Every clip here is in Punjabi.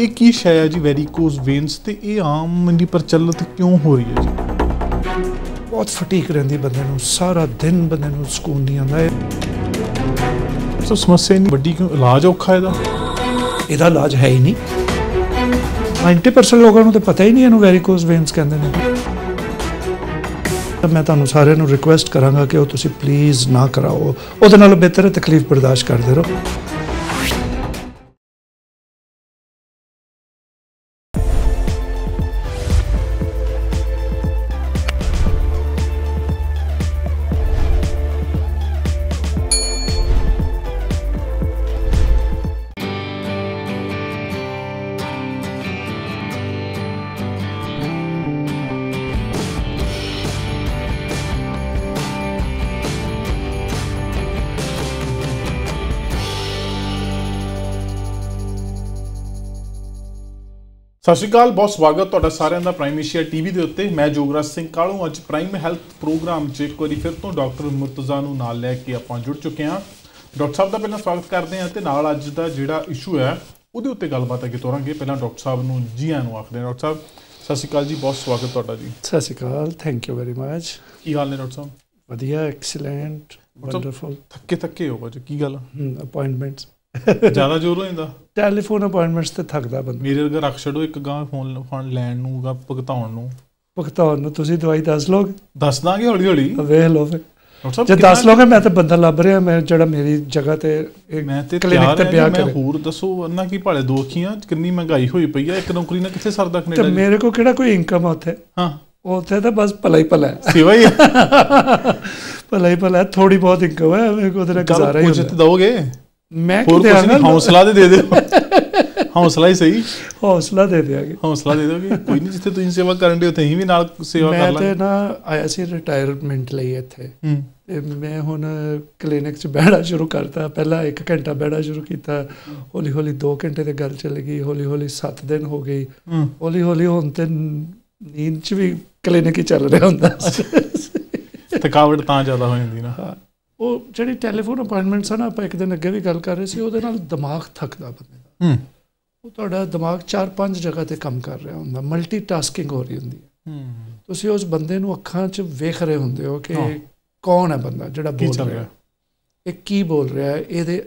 ਇਹ ਕੀ ਸ਼ੈ ਹੈ ਜੀ ਵੈਰੀਕੋਸ ਵੇਨਸ ਤੇ ਇਹ ਆਮ ਦੀ ਪ੍ਰਚਲਿਤ ਕਿਉਂ ਹੋ ਰਹੀ ਹੈ ਜੀ ਬਹੁਤ ਫਟੀਕ ਰਹਿੰਦੀ ਬੰਦੇ ਨੂੰ ਸਾਰਾ ਦਿਨ ਬੰਦੇ ਨੂੰ ਸਕੂਨ ਨਹੀਂ ਆਉਂਦਾ ਹੈ ਸੋ ਸਮੱਸਿਆ ਨਹੀਂ ਵੱਡੀ ਕਿਉਂ ਇਲਾਜ ਔਖਾ ਇਹਦਾ ਇਹਦਾ ਇਲਾਜ ਹੈ ਹੀ ਨਹੀਂ 90% ਲੋਕਾਂ ਨੂੰ ਤਾਂ ਪਤਾ ਹੀ ਨਹੀਂ ਇਹਨੂੰ ਵੈਰੀਕੋਸ ਵੇਨਸ ਕਹਿੰਦੇ ਨੇ ਤਾਂ ਮੈਂ ਤੁਹਾਨੂੰ ਸਾਰਿਆਂ ਨੂੰ ਰਿਕੁਐਸਟ ਕਰਾਂਗਾ ਕਿ ਉਹ ਤੁਸੀਂ ਪਲੀਜ਼ ਨਾ ਕਰਾਓ ਉਹਦੇ ਨਾਲੋਂ ਬਿਹਤਰ ਤਕਲੀਫ ਬਰਦਾਸ਼ਤ ਕਰਦੇ ਰਹੋ ਸਤਿ ਸ਼੍ਰੀ ਅਕਾਲ ਬਹੁਤ ਸਵਾਗਤ ਤੁਹਾਡਾ ਸਾਰਿਆਂ ਦਾ ਪ੍ਰਾਈਮ ਏਸ਼ੀਆ ਟੀਵੀ ਦੇ ਉੱਤੇ ਮੈਂ ਜੋਗਰਾਜ ਸਿੰਘ ਕਾਲੂ ਅੱਜ ਪ੍ਰਾਈਮ ਹੈਲਥ ਪ੍ਰੋਗਰਾਮ 'ਚ ਇੱਕ ਵਾਰੀ ਫਿਰ ਤੋਂ ਡਾਕਟਰ ਮੁਰਤਜ਼ਾ ਨੂੰ ਨਾਲ ਲੈ ਕੇ ਆਪਾਂ ਜੁੜ ਚੁੱਕੇ ਹਾਂ ਡਾਕਟਰ ਸਾਹਿਬ ਦਾ ਪਹਿਲਾਂ ਸਵਾਗਤ ਕਰਦੇ ਹਾਂ ਤੇ ਨਾਲ ਅੱਜ ਦਾ ਜਿਹੜਾ ਇਸ਼ੂ ਹੈ ਉਹਦੇ ਉੱਤੇ ਗੱਲਬਾਤ ਅੱਗੇ ਤੋਰਾਂਗੇ ਪਹਿਲਾਂ ਡਾਕਟਰ ਸਾਹਿਬ ਨੂੰ ਜੀ ਆਇਆਂ ਨੂੰ ਆਖਦੇ ਹਾਂ ਡਾਕਟਰ ਸਾਹਿਬ ਸਤਿ ਸ਼੍ਰੀ ਅਕਾਲ ਜੀ ਬਹੁਤ ਸਵਾਗਤ ਤੁਹਾਡਾ ਜੀ ਸਤਿ ਸ਼੍ਰੀ ਅਕਾਲ ਥੈਂਕ ਯੂ ਵੈਰੀ ਮੱਚ ਕੀ ਹਾਲ ਨੇ ਡਾਕਟਰ ਸਾਹਿਬ ਵਧੀਆ ਐਕਸਲੈਂਟ ਵੰਡਰਫੁਲ ਥੱਕੇ ਥੱਕੇ ਹੋ ਜੀ ਕੀ ਗੱਲ ਅਪਾਇੰਟਮੈਂਟਸ ਜ਼ਿਆਦਾ ਜ਼ੋਰ ਹੋ ਜਾਂਦਾ ਟੈਲੀਫੋਨ ਅਪਾਇੰਟਮੈਂਟਸ ਤੇ ਥੱਕਦਾ ਬੰਦਾ ਮੇਰੇ ਵਰਗਾ ਰੱਖ ਛੱਡੋ ਇੱਕ ਗਾਂ ਫੋਨ ਫੋਨ ਲੈਣ ਨੂੰ ਗਾ ਭੁਗਤਾਉਣ ਨੂੰ ਭੁਗਤਾਉਣ ਨੂੰ ਤੁਸੀਂ ਦਵਾਈ ਦੱਸ ਲੋਗ ਦੱਸ ਦਾਂਗੇ ਹੌਲੀ ਹੌਲੀ ਵੇਖ ਲੋ ਫਿਰ ਜੇ ਦੱਸ ਲੋਗੇ ਮੈਂ ਤਾਂ ਬੰਦਾ ਲੱਭ ਰਿਹਾ ਮੈਂ ਜਿਹੜਾ ਮੇਰੀ ਜਗ੍ਹਾ ਤੇ ਮੈਂ ਤੇ ਕਲੀਨਿਕ ਤੇ ਪਿਆ ਕਰੇ ਹੋਰ ਦੱਸੋ ਅੰਨਾ ਕੀ ਭਾਲੇ ਦੋ ਅੱਖੀਆਂ ਕਿੰਨੀ ਮਹਿੰਗਾਈ ਹੋਈ ਪਈ ਆ ਇੱਕ ਨੌਕਰੀ ਨਾ ਕਿੱਥੇ ਸਰਦਾ ਕੈਨੇਡਾ ਤੇ ਮੇਰੇ ਕੋ ਕਿਹੜਾ ਕੋਈ ਇਨਕਮ ਆ ਉੱਥੇ ਹਾਂ ਉੱਥੇ ਤਾਂ ਬਸ ਭਲਾ ਹੀ ਭਲਾ ਸਿਵਾ ਹੀ ਭਲਾ ਹੀ ਭਲਾ ਥੋੜੀ ਬਹੁਤ ਇਨਕਮ ਹੈ ਮੇਰੇ ਕੋ ਤੇਰਾ ਗੁਜ਼ਾਰਾ ਹੀ ਹੁੰਦਾ ਕੁਝ ਤੇ ਦੋਗੇ ਮੈਂ ਕਿਹਾ ਕੁਝ ਹੌਸਲਾ ਦੇ ਦੇ ਦਿਓ ਹੌਸਲਾ ਹੀ ਸਹੀ ਹੌਸਲਾ ਦੇ ਦਿਆਂਗੇ ਹੌਸਲਾ ਦੇ ਦਿਓਗੇ ਕੋਈ ਨਹੀਂ ਜਿੱਥੇ ਤੁਸੀਂ ਸੇਵਾ ਕਰਨ ਦੇ ਉੱਥੇ ਹੀ ਵੀ ਨਾਲ ਸੇਵਾ ਕਰ ਲਾਂਗੇ ਮੈਂ ਤੇ ਨਾ ਆਇਆ ਸੀ ਰਿਟਾਇਰਮੈਂਟ ਲਈ ਇੱਥੇ ਤੇ ਮੈਂ ਹੁਣ ਕਲੀਨਿਕ 'ਚ ਬੈਠਾ ਸ਼ੁਰੂ ਕਰਤਾ ਪਹਿਲਾਂ 1 ਘੰਟਾ ਬੈਠਾ ਸ਼ੁਰੂ ਕੀਤਾ ਹੌਲੀ ਹੌਲੀ 2 ਘੰਟੇ ਤੇ ਗੱਲ ਚੱਲ ਗਈ ਹੌਲੀ ਹੌਲੀ 7 ਦਿਨ ਹੋ ਗਏ ਹੌਲੀ ਹੌਲੀ ਹੁਣ ਤੇ ਨੀਂਦ 'ਚ ਵੀ ਕਲੀਨਿਕ ਹੀ ਚੱਲ ਰਿਹਾ ਹੁੰਦਾ ਥਕਾਵਟ ਤਾਂ ਜ਼ਿਆਦਾ ਹੋ ਜਾਂਦੀ ਨਾ ਉਹ ਜਿਹੜੀ ਟੈਲੀਫੋਨ ਅਪਾਇੰਟਮੈਂਟਸ ਹਨ ਆਪਾਂ ਇੱਕ ਦਿਨ ਅੱਗੇ ਵੀ ਗੱਲ ਕਰ ਰਹੇ ਸੀ ਉਹਦੇ ਨਾਲ ਦਿਮਾਗ ਥੱਕਦਾ ਬੰਦੇ ਦਾ ਹੂੰ ਉਹ ਤੁਹਾਡਾ ਦਿਮਾਗ 4-5 ਜਗ੍ਹਾ ਤੇ ਕੰਮ ਕਰ ਰਿਹਾ ਹੁੰਦਾ ਮਲਟੀਟਾਸਕਿੰਗ ਹੋ ਰਹੀ ਹੁੰਦੀ ਹੈ ਹੂੰ ਤੁਸੀਂ ਉਸ ਬੰਦੇ ਨੂੰ ਅੱਖਾਂ 'ਚ ਵੇਖ ਰਹੇ ਹੁੰਦੇ ਹੋ ਕਿ ਕੌਣ ਹੈ ਬੰਦਾ ਜਿਹੜਾ ਬੋਲ ਰਿਹਾ ਇਹ ਕੀ ਬੋਲ ਰਿਹਾ ਹੈ ਇਹਦੇ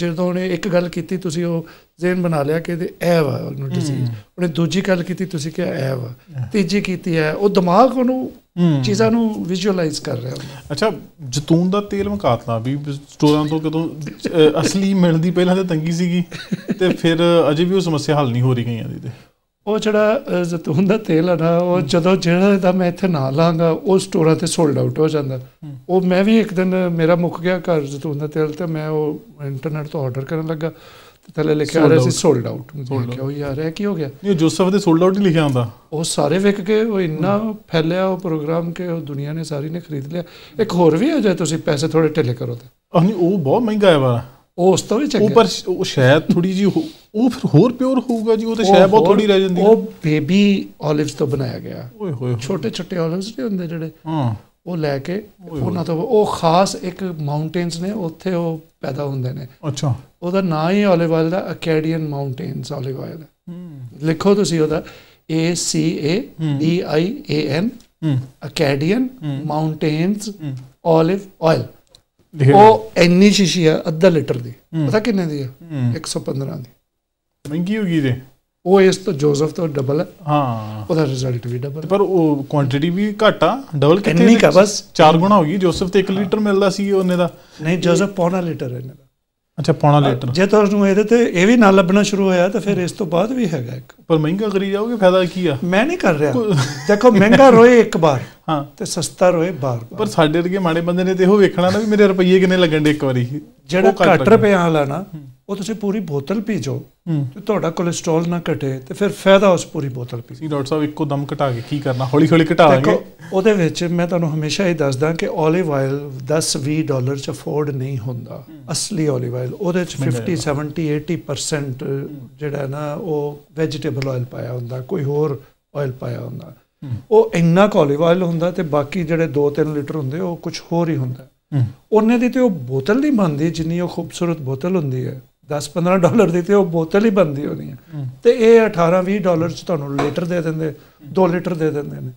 ਜਦੋਂ ਉਹਨੇ ਇੱਕ ਗੱਲ ਕੀਤੀ ਤੁਸੀਂ ਉਹ ਜ਼ੇਨ ਬਣਾ ਲਿਆ ਕਿ ਇਹਦੇ ਇਹ ਵਾ ਉਹਨੂੰ ਡਿਸੀਜ਼ ਉਹਨੇ ਦੂਜੀ ਗੱਲ ਕੀਤੀ ਤੁਸੀਂ ਕਿਹਾ ਇਹ ਵਾ ਤੀਜੀ ਕੀਤੀ ਹੈ ਉਹ ਦਿਮਾਗ ਉਹਨੂੰ ਚੀਜ਼ਾਂ ਨੂੰ ਵਿਜ਼ੂਅਲਾਈਜ਼ ਕਰ ਰਿਹਾ ਅੱਛਾ ਜਤੂਨ ਦਾ ਤੇਲ ਮਕਾਤਲਾ ਵੀ ਸਟੋਰਾਂ ਤੋਂ ਕਦੋਂ ਅਸਲੀ ਮਿਲਦੀ ਪਹਿਲਾਂ ਤਾਂ ਤੰਗੀ ਸੀਗੀ ਤੇ ਫਿਰ ਅਜੇ ਵੀ ਉਹ ਸਮੱਸਿਆ ਹੱਲ ਨਹੀਂ ਹੋ ਰਹੀ ਗਈਆਂ ਦੀ ਤੇ ਉਹ ਜਿਹੜਾ ਜ਼ੈਤੂਨ ਦਾ ਤੇਲ ਆ ਨਾ ਉਹ ਜਦੋਂ ਜਿਹੜਾ ਦਾ ਮੈਂ ਇੱਥੇ ਨਾ ਲਾਂਗਾ ਉਹ ਸਟੋਰਾਂ ਤੇ ਸੋਲਡ ਆਊਟ ਹੋ ਜਾਂਦਾ ਉਹ ਮੈਂ ਵੀ ਇੱਕ ਦਿਨ ਮੇਰਾ ਮੁੱਕ ਗਿਆ ਘਰ ਜ਼ੈਤੂਨ ਦਾ ਤੇਲ ਤੇ ਮੈਂ ਉਹ ਇੰਟਰਨੈਟ ਤੋਂ ਆਰਡਰ ਕਰਨ ਲੱਗਾ ਤੇ ਥੱਲੇ ਲਿਖਿਆ ਆ ਰਿਹਾ ਸੀ ਸੋਲਡ ਆਊਟ ਮੈਂ ਕਿਹਾ ਉਹ ਯਾਰ ਇਹ ਕੀ ਹੋ ਗਿਆ ਨਹੀਂ ਜੋਸਫ ਦੇ ਸੋਲਡ ਆਊਟ ਹੀ ਲਿਖਿਆ ਆਂਦਾ ਉਹ ਸਾਰੇ ਵਿਕ ਕੇ ਉਹ ਇੰਨਾ ਫੈਲਿਆ ਉਹ ਪ੍ਰੋਗਰਾਮ ਕਿ ਉਹ ਦੁਨੀਆ ਨੇ ਸਾਰੀ ਨੇ ਖਰੀਦ ਲਿਆ ਇੱਕ ਹੋਰ ਵੀ ਆ ਜਾਏ ਤੁਸੀਂ ਪੈਸੇ ਥੋੜੇ ਢਿੱਲੇ ਕਰੋ ਤੇ ਉਹ ਬਹੁਤ ਮਹਿੰਗਾ ਹੈ ਵਾਲਾ ਉਸ ਤੋਂ ਵੀ ਚੰਗਾ ਉੱਪਰ ਉਹ ਸ਼ਾਇਦ ਥੋੜੀ ਜੀ ਉਹ ਫਿਰ ਹੋਰ ਪਿਓਰ ਹੋਊਗਾ ਜੀ ਉਹ ਤੇ ਸ਼ਾਇਦ ਬਹੁਤ ਥੋੜੀ ਰਹਿ ਜਾਂਦੀ ਹੈ ਉਹ ਬੇਬੀ 올ਿਵਸ ਤੋਂ ਬਣਾਇਆ ਗਿਆ ਓਏ ਹੋਏ ਛੋਟੇ ਛੋਟੇ 올ਿਵਸ ਨਹੀਂ ਹੁੰਦੇ ਜਿਹੜੇ ਹਾਂ ਉਹ ਲੈ ਕੇ ਉਹਨਾਂ ਤੋਂ ਉਹ ਖਾਸ ਇੱਕ ਮਾਊਂਟੇਨਸ ਨੇ ਉੱਥੇ ਉਹ ਪੈਦਾ ਹੁੰਦੇ ਨੇ ਅੱਛਾ ਉਹਦਾ ਨਾਂ ਹੀ 올ਿਵ ਆਇਲ ਦਾ ਅਕੈਡੀਅਨ ਮਾਊਂਟੇਨਸ ਆਇਲ oil ਲਿਖੋ ਤੁਸੀਂ ਉਹਦਾ A C A D I A N Acadian Mountains olive oil ਉਹ ਇੰਨੀ ਸ਼ੀਸ਼ੀ ਆ ਅੱਧਾ ਲੀਟਰ ਦੀ ਪਤਾ ਕਿੰਨੇ ਦੀ ਆ 115 ਦੀ ਮਹਿੰਗੀ ਹੋ ਗਈ ਦੇ ਉਹ ਇਸ ਤੋਂ ਜੋਸਫ ਤੋਂ ਡਬਲ ਹੈ ਹਾਂ ਉਹਦਾ ਰਿਜ਼ਲਟ ਵੀ ਡਬਲ ਪਰ ਉਹ ਕੁਆਂਟੀਟੀ ਵੀ ਘਟਾ ਡਬਲ ਕਿੰਨੀ ਕਾ ਬਸ 4 ਗੁਣਾ ਹੋ ਗਈ ਜੋਸਫ ਤੇ 1 ਲੀਟਰ ਮਿਲਦਾ ਸੀ ਉਹਨੇ ਦਾ ਨਹੀਂ ਜੋਸਫ ਪੌਣਾ ਲੀਟਰ ਹੈ ਇਹਨਾਂ ਅੱਛਾ ਪੌਣਾ ਲੀਟਰ ਜੇ ਨੂੰ ਇਹਦੇ ਤੇ ਇਹ ਵੀ ਨਾਲ ਲੱਭਣਾ ਸ਼ੁਰੂ ਹੋਇਆ ਤਾਂ ਫਿਰ ਇਸ ਤੋਂ ਬਾਅਦ ਵੀ ਹੈਗਾ ਇੱਕ ਪਰ ਮਹਿੰਗਾ ਕਰੀ ਜਾਓਗੇ ਫਾਇਦਾ ਕੀ ਆ ਮੈਂ ਨਹੀਂ ਕਰ ਰਿਹਾ ਦੇਖੋ ਮਹਿੰਗਾ ਰੋਏ ਇੱਕ ਵਾਰ ਹਾਂ ਤੇ ਸਸਤਾ ਰੋਏ ਬਾਰ ਪਰ ਸਾਡੇ ਵਰਗੇ ਮਾੜੇ ਬੰਦੇ ਨੇ ਤੇ ਇਹੋ ਵੇਖਣਾ ਨਾ ਵੀ ਮੇਰੇ ਰੁਪਈਏ ਕਿੰਨੇ ਲੱਗਣ ਦੇ ਇੱਕ ਵਾਰੀ ਜਿਹੜਾ ਘੱਟ ਰੁਪਏ ਵਾਲਾ ਨਾ ਉਹ ਤੁਸੀਂ ਪੂਰੀ ਬੋਤਲ ਪੀ ਜੋ ਤੇ ਤੁਹਾਡਾ ਕੋਲੇਸਟ੍ਰੋਲ ਨਾ ਘਟੇ ਤੇ ਫਿਰ ਫਾਇਦਾ ਉਸ ਪੂਰੀ ਬੋਤਲ ਪੀ ਸੀ ਡਾਕਟਰ ਸਾਹਿਬ ਇੱਕੋ ਦਮ ਘਟਾ ਕੇ ਕੀ ਕਰਨਾ ਹੌਲੀ ਹੌਲੀ ਘਟਾ ਲਾਂਗੇ ਉਹਦੇ ਵਿੱਚ ਮੈਂ ਤੁਹਾਨੂੰ ਹਮੇਸ਼ਾ ਇਹ ਦੱਸਦਾ ਕਿ 올ਿਵ ਆਇਲ 10-20 ਡਾਲਰ ਚ ਅਫੋਰਡ ਨਹੀਂ ਹੁੰਦਾ ਅਸਲੀ 올ਿਵ ਆਇਲ ਉਹਦੇ ਚ 50 70 80% ਜਿਹੜਾ ਨਾ ਉਹ ਵੈਜੀਟੇਬਲ ਆਇਲ ਪਾਇਆ ਹੁੰਦਾ ਕੋਈ ਹੋਰ ਆਇਲ ਪਾਇਆ ਹੁੰਦਾ ਉਹ ਇੰਨਾ ਆਇਲ ਹੁੰਦਾ ਤੇ ਬਾਕੀ ਜਿਹੜੇ 2-3 ਲੀਟਰ ਹੁੰਦੇ ਉਹ ਕੁਝ ਹੋਰ ਹੀ ਹੁੰਦਾ ਉਹਨੇ ਦੀ ਤੇ ਉਹ ਬੋਤਲ ਨਹੀਂ ਬੰਦੀ ਜਿੰਨੀ ਉਹ ਖੂਬਸੂਰਤ ਬੋਤਲ ਹੁੰਦੀ ਹੈ 10-15 ਡਾਲਰ ਦੀ ਤੇ ਉਹ ਬੋਤਲ ਹੀ ਬੰਦੀ ਹੋਣੀ ਹੈ ਤੇ ਇਹ 18-20 ਡਾਲਰ ਚ ਤੁਹਾਨੂੰ ਲੀਟਰ ਦੇ ਦਿੰਦੇ 2 ਲੀਟਰ ਦੇ ਦਿੰਦੇ ਨੇ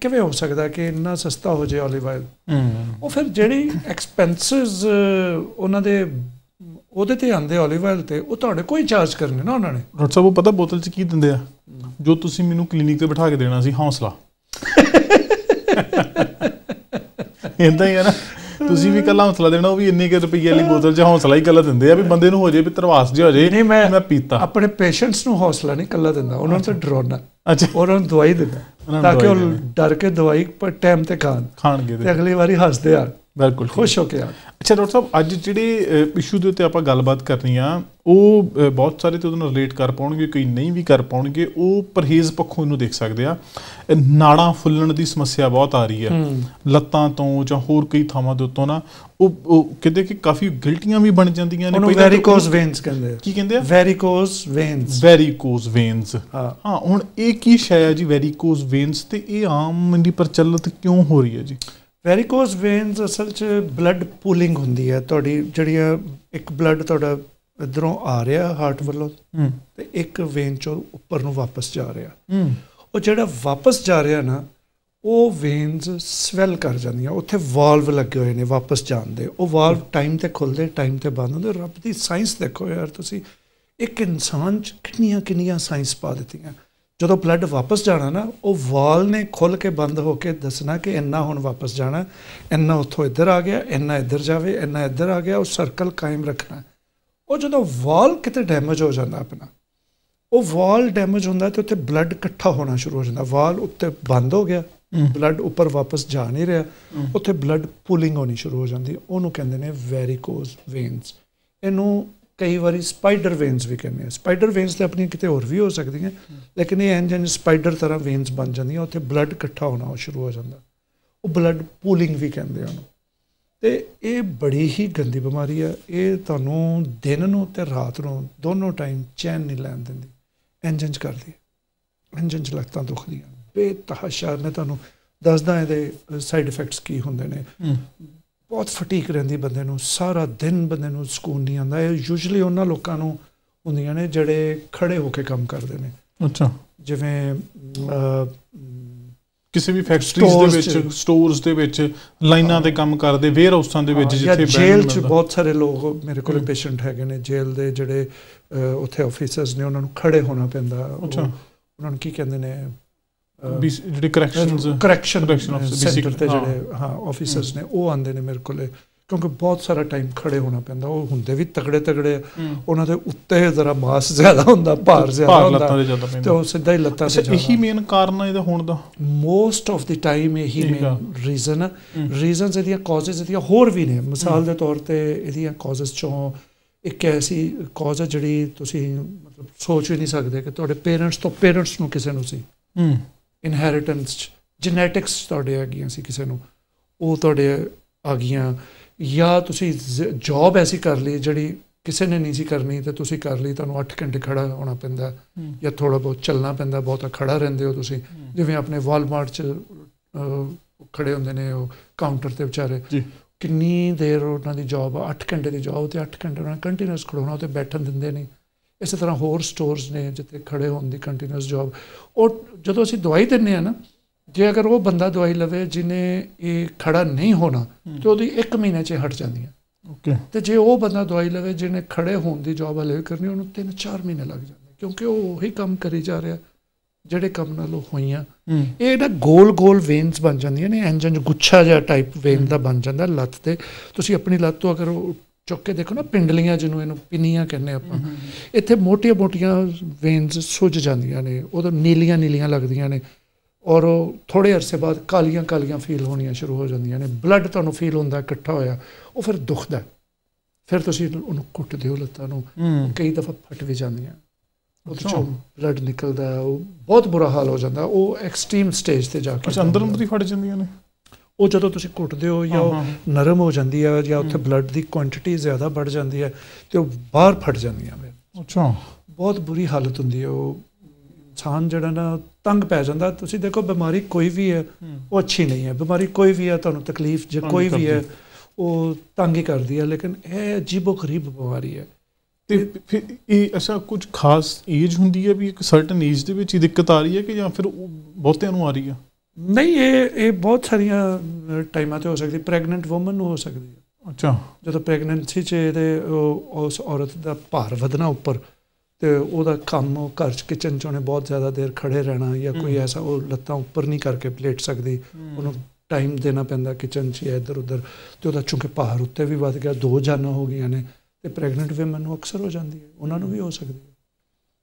ਕਿਵੇਂ ਹੋ ਸਕਦਾ ਕਿ ਇੰਨਾ ਸਸਤਾ ਹੋ ਜਾਏ 올ਿਵ ਆਇਲ ਉਹ ਫਿਰ ਜਿਹੜੀ ਐਕਸਪੈਂਸਸ ਉਹਨਾਂ ਦੇ ਉਹਦੇ ਤੇ ਆਂਦੇ 올ਿਵ ਆਇਲ ਤੇ ਉਹ ਤੁਹਾਡੇ ਕੋਈ ਚਾਰਜ ਕਰਨੇ ਨਾ ਉਹਨਾਂ ਨੇ ਡਾਕਟਰ ਸਾਹਿਬ ਉਹ ਪਤਾ ਬੋਤਲ ਚ ਕੀ ਦਿੰਦੇ ਆ ਜੋ ਤੁਸੀਂ ਮੈਨੂੰ ਕਲੀਨਿਕ ਤੇ ਬਿਠਾ ਕੇ ਦੇਣਾ ਸੀ ਹੌਸਲਾ ਇੰਦਾ ਹੀ ਹੈ ਨਾ ਤੁਸੀਂ ਵੀ ਕੱਲਾ ਹੌਸਲਾ ਦੇਣਾ ਉਹ ਵੀ ਇੰਨੇ ਕੇ ਰੁਪਈਏ ਵਾਲੀ ਬੋਤਲ 'ਚ ਹੌਸਲਾ ਹੀ ਕੱਲਾ ਦਿੰਦੇ ਆ ਵੀ ਬੰਦੇ ਨੂੰ ਹੋ ਜੇ ਵੀ ਤਰਵਾਸ ਜਿਹਾ ਹੋ ਜੇ ਨਹੀਂ ਮੈਂ ਮੈਂ ਪੀਤਾ ਆਪਣੇ ਪੇਸ਼ੈਂਟਸ ਨੂੰ ਹੌਸਲਾ ਨਹੀਂ ਕੱਲਾ ਦਿੰਦਾ ਉਹਨਾਂ ਨੂੰ ਡਰਾਉਣਾ ਅੱਛਾ ਉਹਨਾਂ ਨੂੰ ਦਵਾਈ ਦਿੰਦਾ ਤਾਂ ਕਿ ਉਹ ਡਰ ਕੇ ਦਵਾਈ ਪਰ ਟਾਈਮ ਤੇ ਖਾਣ ਖਾਣਗੇ ਤੇ ਅਗਲੀ ਵਾਰੀ ਹੱਸਦੇ ਆ ਬਿਲਕੁਲ ਖੁਸ਼ ਹੋ ਕੇ ਅੱਛਾ ਡਾਕਟਰ ਸਾਹਿਬ ਅੱਜ ਜਿਹੜੇ ਇਸ਼ੂ ਦੇ ਉੱਤੇ ਆਪਾਂ ਗੱਲਬਾਤ ਕਰਨੀ ਆ ਉਹ ਬਹੁਤ ਸਾਰੇ ਤੇ ਉਹਨਾਂ ਨਾਲ ਰਿਲੇਟ ਕਰ ਪਾਉਣਗੇ ਕੋਈ ਨਹੀਂ ਵੀ ਕਰ ਪਾਉਣਗੇ ਉਹ ਪਰਹੇਜ਼ ਪੱਖੋਂ ਇਹਨੂੰ ਦੇਖ ਸਕਦੇ ਆ ਨਾੜਾਂ ਫੁੱਲਣ ਦੀ ਸਮੱਸਿਆ ਬਹੁਤ ਆ ਰਹੀ ਆ ਲੱਤਾਂ ਤੋਂ ਜਾਂ ਹੋਰ ਕਈ ਥਾਵਾਂ ਦੇ ਉੱਤੋਂ ਨਾ ਉਹ ਕਿਤੇ ਕਿ ਕਾਫੀ ਗਿਲਟੀਆਂ ਵੀ ਬਣ ਜਾਂਦੀਆਂ ਨੇ ਪਹਿਲਾਂ ਵੈਰੀਕੋਸ ਵੇਨਸ ਕਹਿੰਦੇ ਕੀ ਕਹਿੰਦੇ ਆ ਵੈਰੀਕੋਸ ਵੇਨਸ ਵੈਰੀਕੋਸ ਵੇਨਸ ਹਾਂ ਹੁਣ ਇਹ ਕੀ ਸ਼ੈ ਆ ਜੀ ਵੈਰੀਕੋਸ ਵੇਨਸ ਤੇ ਇਹ ਆਮ ਇੰਦੀ ਪ੍ਰਚਲਿਤ ਕਿਉਂ ਹੋ ਰਹੀ ਹੈ ਜੀ ਵੈਰੀਕੋਸ ਵੇਨਸ ਅਸਲ 'ਚ ਬਲੱਡ ਪੂਲਿੰਗ ਹੁੰਦੀ ਹੈ ਤੁਹਾਡੀ ਜਿਹੜੀ ਇੱਕ ਬਲੱਡ ਤੁਹਾਡਾ ਇਧਰੋਂ ਆ ਰਿਹਾ ਹਾਰਟ ਵੱਲੋਂ ਤੇ ਇੱਕ ਵੇਨ 'ਚੋਂ ਉੱਪਰ ਨੂੰ ਵਾਪਸ ਜਾ ਰਿਹਾ ਉਹ ਜਿਹੜਾ ਵਾਪਸ ਜਾ ਰਿਹਾ ਨਾ ਉਹ ਵੇਨਸ ਸਵੈਲ ਕਰ ਜਾਂਦੀਆਂ ਉੱਥੇ ਵਾਲਵ ਲੱਗੇ ਹੋਏ ਨੇ ਵਾਪਸ ਜਾਣ ਦੇ ਉਹ ਵਾਲਵ ਟਾਈਮ ਤੇ ਖੁੱਲਦੇ ਟਾਈਮ ਤੇ ਬੰਦ ਹੁੰਦੇ ਰੱਬ ਦੀ ਸਾਇੰਸ ਦੇਖੋ ਯਾਰ ਤੁਸੀਂ ਇੱਕ ਇਨਸਾਨ 'ਚ ਕਿੰਨੀਆਂ ਕਿੰਨੀਆਂ ਸਾਇੰਸ ਪਾ ਦਿੱਤੀਆਂ ਜਦੋਂ ਬਲੱਡ ਵਾਪਸ ਜਾਣਾ ਨਾ ਉਹ ਵਾਲ ਨੇ ਖੁੱਲ ਕੇ ਬੰਦ ਹੋ ਕੇ ਦੱਸਣਾ ਕਿ ਇੰਨਾ ਹੁਣ ਵਾਪਸ ਜਾਣਾ ਇੰਨਾ ਉੱਥੋਂ ਇੱਧਰ ਆ ਗਿਆ ਇੰਨਾ ਇੱਧਰ ਜਾਵੇ ਇੰਨਾ ਇੱਧਰ ਆ ਗਿਆ ਉਹ ਸਰਕਲ ਕਾਇਮ ਰੱਖਣਾ ਉਹ ਜਦੋਂ ਵਾਲ ਕਿਤੇ ਡੈਮੇਜ ਹੋ ਜਾਂਦਾ ਆਪਣਾ ਉਹ ਵਾਲ ਡੈਮੇਜ ਹੁੰਦਾ ਤੇ ਉੱਥੇ ਬਲੱਡ ਇਕੱਠਾ ਹੋਣਾ ਸ਼ੁਰੂ ਹੋ ਜਾਂਦਾ ਵਾਲ ਉੱਤੇ ਬੰਦ ਹੋ ਗਿਆ ਬਲੱਡ ਉੱਪਰ ਵਾਪਸ ਜਾ ਨਹੀਂ ਰਿਹਾ ਉੱਥੇ ਬਲੱਡ ਪੂਲਿੰਗ ਹੋਣੀ ਸ਼ੁਰੂ ਹੋ ਜਾਂਦੀ ਉਹਨੂੰ ਕਹਿੰਦੇ ਨੇ ਵੈਰੀਕੋਸ ਵੇਨਸ ਇਹਨੂੰ ਕਈ ਵਾਰੀ ਸਪਾਈਡਰ ਵੇਨਸ ਵੀ ਕਹਿੰਦੇ ਆ ਸਪਾਈਡਰ ਵੇਨਸ ਤੇ ਆਪਣੀ ਕਿਤੇ ਹੋਰ ਵੀ ਹੋ ਸਕਦੀਆਂ ਲੇਕਿਨ ਇਹ ਇੰਜਨ ਸਪਾਈਡਰ ਤਰ੍ਹਾਂ ਵੇਨਸ ਬਣ ਜਾਂਦੀਆਂ ਉੱਥੇ ਬਲੱਡ ਇਕੱਠਾ ਹੋਣਾ ਸ਼ੁਰੂ ਹੋ ਜਾਂਦਾ ਉਹ ਬਲੱਡ ਪੂਲਿੰਗ ਵੀ ਕਹਿੰਦੇ ਆ ਉਹਨੂੰ ਤੇ ਇਹ ਬੜੀ ਹੀ ਗੰਦੀ ਬਿਮਾਰੀ ਆ ਇਹ ਤੁਹਾਨੂੰ ਦਿਨ ਨੂੰ ਤੇ ਰਾਤ ਨੂੰ ਦੋਨੋਂ ਟਾਈਮ ਚੈਨ ਨਹੀਂ ਲੈਣ ਦਿੰਦੀ ਇੰਜਨ ਚ ਕਰਦੀ ਇੰਜਨ ਚ ਲੱਤਾਂ ਦੁਖਦੀਆਂ ਬੇਤਹਾਸ਼ਾ ਮੈਂ ਤੁਹਾਨੂੰ ਦੱਸਦਾ ਇਹਦੇ ਸਾਈਡ ਇਫੈਕਟਸ ਕੀ ਹੁੰਦੇ ਨੇ ਬਹੁਤ ਫਟੀਕ ਰਹਿੰਦੀ ਬੰਦੇ ਨੂੰ ਸਾਰਾ ਦਿਨ ਬੰਦੇ ਨੂੰ ਸਕੂਨ ਨਹੀਂ ਆਉਂਦਾ ਇਹ ਯੂਜੂਲੀ ਉਹਨਾਂ ਲੋਕਾਂ ਨੂੰ ਹੁੰਦੀਆਂ ਨੇ ਜਿਹੜੇ ਖੜੇ ਹੋ ਕੇ ਕੰਮ ਕਰਦੇ ਨੇ ਅੱਛਾ ਜਿਵੇਂ ਕਿਸੇ ਵੀ ਫੈਕਟਰੀਜ਼ ਦੇ ਵਿੱਚ ਸਟੋਰਸ ਦੇ ਵਿੱਚ ਲਾਈਨਾਂ ਤੇ ਕੰਮ ਕਰਦੇ ਵੇਅਰ ਹਾਊਸਾਂ ਦੇ ਵਿੱਚ ਜਿੱਥੇ ਜੇਲ੍ਹ 'ਚ ਬਹੁਤ ਸਾਰੇ ਲੋਕ ਮੇਰੇ ਕੋਲ ਪੇਸ਼ੈਂਟ ਹੈਗੇ ਨੇ ਜੇਲ੍ਹ ਦੇ ਜਿਹੜੇ ਉੱਥੇ ਆਫੀਸਰਸ ਨੇ ਉਹਨਾਂ ਨੂੰ ਖੜੇ ਹੋਣਾ ਪੈਂਦਾ ਅੱਛਾ ਉਹਨਾਂ ਨੂੰ ਕੀ ਕਹਿੰਦੇ ਨੇ ਜਿਹੜੇ ਕਰੈਕਸ਼ਨਸ ਕਰੈਕਸ਼ਨ ਬੀਸੀ ਤੇ ਜਿਹੜੇ ਹਾਂ ਆਫੀਸਰਸ ਨੇ ਉਹ ਆਂਦੇ ਨੇ ਮੇਰੇ ਕੋਲੇ ਕਿਉਂਕਿ ਬਹੁਤ ਸਾਰਾ ਟਾਈਮ ਖੜੇ ਹੋਣਾ ਪੈਂਦਾ ਉਹ ਹੁੰਦੇ ਵੀ ਤਗੜੇ ਤਗੜੇ ਉਹਨਾਂ ਦੇ ਉੱਤੇ ਜ਼ਰਾ ਮਾਸ ਜ਼ਿਆਦਾ ਹੁੰਦਾ ਭਾਰ ਜ਼ਿਆਦਾ ਹੁੰਦਾ ਤੇ ਉਹ ਸਿੱਧਾ ਹੀ ਲੱਤਾਂ ਤੇ ਜਾਂਦਾ ਇਹੀ ਮੇਨ ਕਾਰਨ ਇਹਦਾ ਹੋਣ ਦਾ ਮੋਸਟ ਆਫ ਦਿ ਟਾਈਮ ਇਹੀ ਮੇਨ ਰੀਜ਼ਨ ਰੀਜ਼ਨਸ ਇਹਦੀਆਂ ਕਾਜ਼ਸ ਇਹਦੀਆਂ ਹੋਰ ਵੀ ਨੇ ਮਿਸਾਲ ਦੇ ਤੌਰ ਤੇ ਇਹਦੀਆਂ ਕਾਜ਼ਸ ਚੋਂ ਇੱਕ ਐਸੀ ਕਾਜ਼ ਜਿਹੜੀ ਤੁਸੀਂ ਮਤਲਬ ਸੋਚ ਵੀ ਨਹੀਂ ਸਕਦੇ ਕਿ ਤੁਹਾਡੇ ਪੇਰੈਂਟਸ ਤੋਂ ਪੇਰੈਂਟਸ ਨੂੰ ਕਿਸੇ ਨੂੰ ਸੀ ਹੂੰ ਇਨਹੈਰੀਟੈਂਸ 'ਚ ਜੈਨੇਟਿਕਸ ਤੁਹਾਡੇ ਆ ਗਈਆਂ ਸੀ ਕਿਸੇ ਨੂੰ ਉਹ ਤੁਹਾਡੇ ਆ ਗਈਆਂ ਜਾਂ ਤੁਸੀਂ ਜੌਬ ਐਸੀ ਕਰ ਲਈ ਜਿਹੜੀ ਕਿਸੇ ਨੇ ਨਹੀਂ ਸੀ ਕਰਨੀ ਤੇ ਤੁਸੀਂ ਕਰ ਲਈ ਤੁਹਾਨੂੰ 8 ਘੰਟੇ ਖੜਾ ਹੋਣਾ ਪੈਂਦਾ ਜਾਂ ਥੋੜਾ ਬਹੁਤ ਚੱਲਣਾ ਪੈਂਦਾ ਬਹੁਤਾ ਖੜਾ ਰਹਿੰਦੇ ਹੋ ਤੁਸੀਂ ਜਿਵੇਂ ਆਪਣੇ ਵਾਲਮਾਰਟ 'ਚ ਖੜੇ ਹੁੰਦੇ ਨੇ ਉਹ ਕਾਊਂਟਰ ਤੇ ਵਿਚਾਰੇ ਕਿੰਨੀ ਦੇਰ ਉਹਨਾਂ ਦੀ ਜੌਬ 8 ਘੰਟੇ ਦੀ ਜੌਬ ਤੇ 8 ਘੰਟੇ ਉਹਨਾਂ ਕੰਟੀਨਿਊਸ ਖੜੋਣਾ ਤੇ ਬੈਠਣ ਦਿੰਦੇ ਨਹੀਂ ਇਸੇ ਤਰ੍ਹਾਂ ਹੋਰ ਸਟੋਰਸ ਨੇ ਜਿੱਥੇ ਖੜੇ ਹੋਣ ਦੀ ਕੰਟੀਨਿਊਸ ਜੌਬ ਉਹ ਜਦੋਂ ਅਸੀਂ ਦਵਾਈ ਦਿੰਨੇ ਆ ਨਾ ਜੇ ਅਗਰ ਉਹ ਬੰਦਾ ਦਵਾਈ ਲਵੇ ਜਿਨੇ ਇਹ ਖੜਾ ਨਹੀਂ ਹੋਣਾ ਤੇ ਉਹਦੀ 1 ਮਹੀਨੇ 'ਚ ਹਟ ਜਾਂਦੀ ਹੈ ਓਕੇ ਤੇ ਜੇ ਉਹ ਬੰਦਾ ਦਵਾਈ ਲਵੇ ਜਿਨੇ ਖੜੇ ਹੋਣ ਦੀ ਜੌਬ ਹਲੇ ਕਰਨੀ ਉਹਨੂੰ 3-4 ਮਹੀਨੇ ਲੱਗ ਜਾਂਦੇ ਕਿਉਂਕਿ ਉਹ ਉਹੀ ਕੰਮ ਕਰੀ ਜਾ ਰਿਹਾ ਜਿਹੜੇ ਕੰਮ ਨਾਲ ਉਹ ਹੋਈਆਂ ਇਹ ਇਹਦਾ ਗੋਲ-ਗੋਲ ਵੇਨਸ ਬਣ ਜਾਂਦੀਆਂ ਨੇ ਇੰਜਨ ਗੁੱਛਾ ਜਿਹਾ ਟਾਈਪ ਵੇਨ ਦਾ ਬਣ ਜਾਂਦਾ ਲੱਤ ਤੇ ਤੁਸੀਂ ਆਪਣੀ ਲੱਤ ਤੋਂ ਅਗਰ ਚੁੱਕ ਕੇ ਦੇਖੋ ਨਾ ਪਿੰਡਲੀਆਂ ਜਿਹਨੂੰ ਇਹਨੂੰ ਪਿੰਨੀਆਂ ਕਹਿੰਦੇ ਆਪਾਂ ਇੱਥੇ ਮੋਟੀਆਂ-ਮੋਟੀਆਂ ਵੇਨਸ ਸੁੱਜ ਜਾਂਦੀਆਂ ਨੇ ਉਦੋਂ ਨੀਲੀਆਂ-ਨੀਲੀਆਂ ਲੱਗਦੀਆਂ ਨੇ ਔਰ ਉਹ ਥੋੜੇ ਅਰਸੇ ਬਾਅਦ ਕਾਲੀਆਂ-ਕਾਲੀਆਂ ਫੀਲ ਹੋਣੀਆਂ ਸ਼ੁਰੂ ਹੋ ਜਾਂਦੀਆਂ ਨੇ ਬਲੱਡ ਤੁਹਾਨੂੰ ਫੀਲ ਹੁੰਦਾ ਇਕੱਠਾ ਹੋਇਆ ਉਹ ਫਿਰ ਦੁਖਦਾ ਫਿਰ ਤੁਸੀਂ ਉਹਨੂੰ ਕੁੱਟਦੇ ਹੋ ਲੱਤਾਂ ਨੂੰ ਕਈ ਦਫਾ ਫਟ ਵੀ ਜਾਂਦੀਆਂ ਉਦੋਂ ਬਲੱਡ ਨਿਕਲਦਾ ਉਹ ਬਹੁਤ ਬੁਰਾ ਹਾਲ ਹੋ ਜਾਂਦਾ ਉਹ ਐਕਸਟ੍ਰੀਮ ਸਟੇਜ ਤੇ ਜਾ ਕੇ ਅੰਦਰ ਅੰਦਰ ਹੀ ਫਟ ਜਾਂਦੀਆਂ ਨੇ ਉਹ ਜਦੋਂ ਤੁਸੀਂ ਘੁੱਟਦੇ ਹੋ ਜਾਂ ਉਹ ਨਰਮ ਹੋ ਜਾਂਦੀ ਹੈ ਜਾਂ ਉੱਥੇ ਬਲੱਡ ਦੀ ਕੁਆਂਟੀਟੀ ਜ਼ਿਆਦਾ ਵੱਧ ਜਾਂਦੀ ਹੈ ਤੇ ਉਹ ਬਾਹਰ ਫਟ ਜਾਂਦੀਆਂ ਨੇ ਅੱਛਾ ਬਹੁਤ ਬੁਰੀ ਹਾਲਤ ਹੁੰਦੀ ਹੈ ਉਹ ਇਨਸਾਨ ਜਿਹੜਾ ਨਾ ਤੰਗ ਪੈ ਜਾਂਦਾ ਤੁਸੀਂ ਦੇਖੋ ਬਿਮਾਰੀ ਕੋਈ ਵੀ ਹੈ ਉਹ ਅੱਛੀ ਨਹੀਂ ਹੈ ਬਿਮਾਰੀ ਕੋਈ ਵੀ ਹੈ ਤੁਹਾਨੂੰ ਤਕਲੀਫ ਜੇ ਕੋਈ ਵੀ ਹੈ ਉਹ ਤੰਗ ਹੀ ਕਰਦੀ ਹੈ ਲੇਕਿਨ ਇਹ ਅਜੀਬੋ-ਗਰੀਬ ਬਿਮਾਰੀ ਹੈ ਤੇ ਫਿਰ ਇਹ ਅਸਾ ਕੁਝ ਖਾਸ ਏਜ ਹੁੰਦੀ ਹੈ ਵੀ ਇੱਕ ਸਰਟਨ ਏਜ ਦੇ ਵਿੱਚ ਹੀ ਦਿੱਕਤ ਆ ਰਹੀ ਹੈ ਕਿ ਜਾਂ ਫਿਰ ਬਹੁਤਿਆਂ ਨੂੰ ਆ ਰਹੀ ਹੈ ਨਹੀਂ ਇਹ ਇਹ ਬਹੁਤ ਸਾਰੀਆਂ ਟਾਈਮਾਂ ਤੇ ਹੋ ਸਕਦੀ ਪ੍ਰੈਗਨੈਂਟ ਔਮਨ ਨੂੰ ਹੋ ਸਕਦੀ ਹੈ ਅੱਛਾ ਜਦੋਂ ਪ੍ਰੈਗਨੈਂਸੀ ਚ ਤੇ ਉਸ ਔਰਤ ਦਾ ਭਾਰ ਵਧਣਾ ਉੱਪਰ ਤੇ ਉਹਦਾ ਕੰਮ ਉਹ ਘਰ ਚ ਕਿਚਨ ਚ ਉਹਨੇ ਬਹੁਤ ਜ਼ਿਆਦਾ ਦੇਰ ਖੜੇ ਰਹਿਣਾ ਜਾਂ ਕੋਈ ਐਸਾ ਉਹ ਲੱਤਾਂ ਉੱਪਰ ਨਹੀਂ ਕਰਕੇ ਪਲੇਟ ਸਕਦੀ ਉਹਨੂੰ ਟਾਈਮ ਦੇਣਾ ਪੈਂਦਾ ਕਿਚਨ 'ਚ ਇੱਧਰ ਉੱਧਰ ਤੇ ਉਹਦਾ ਚੁੱਕੇ ਭਾਰ ਉੱਤੇ ਵੀ ਵੱਧ ਗਿਆ ਦੋ ਜਾਨਾਂ ਹੋ ਗਈਆਂ ਨੇ ਤੇ ਪ੍ਰੈਗਨੈਂਟ ਔਮਨ ਨੂੰ ਅਕਸਰ ਹੋ ਜਾਂਦੀ ਹੈ ਉਹਨਾਂ ਨੂੰ ਵੀ ਹੋ ਸਕਦੀ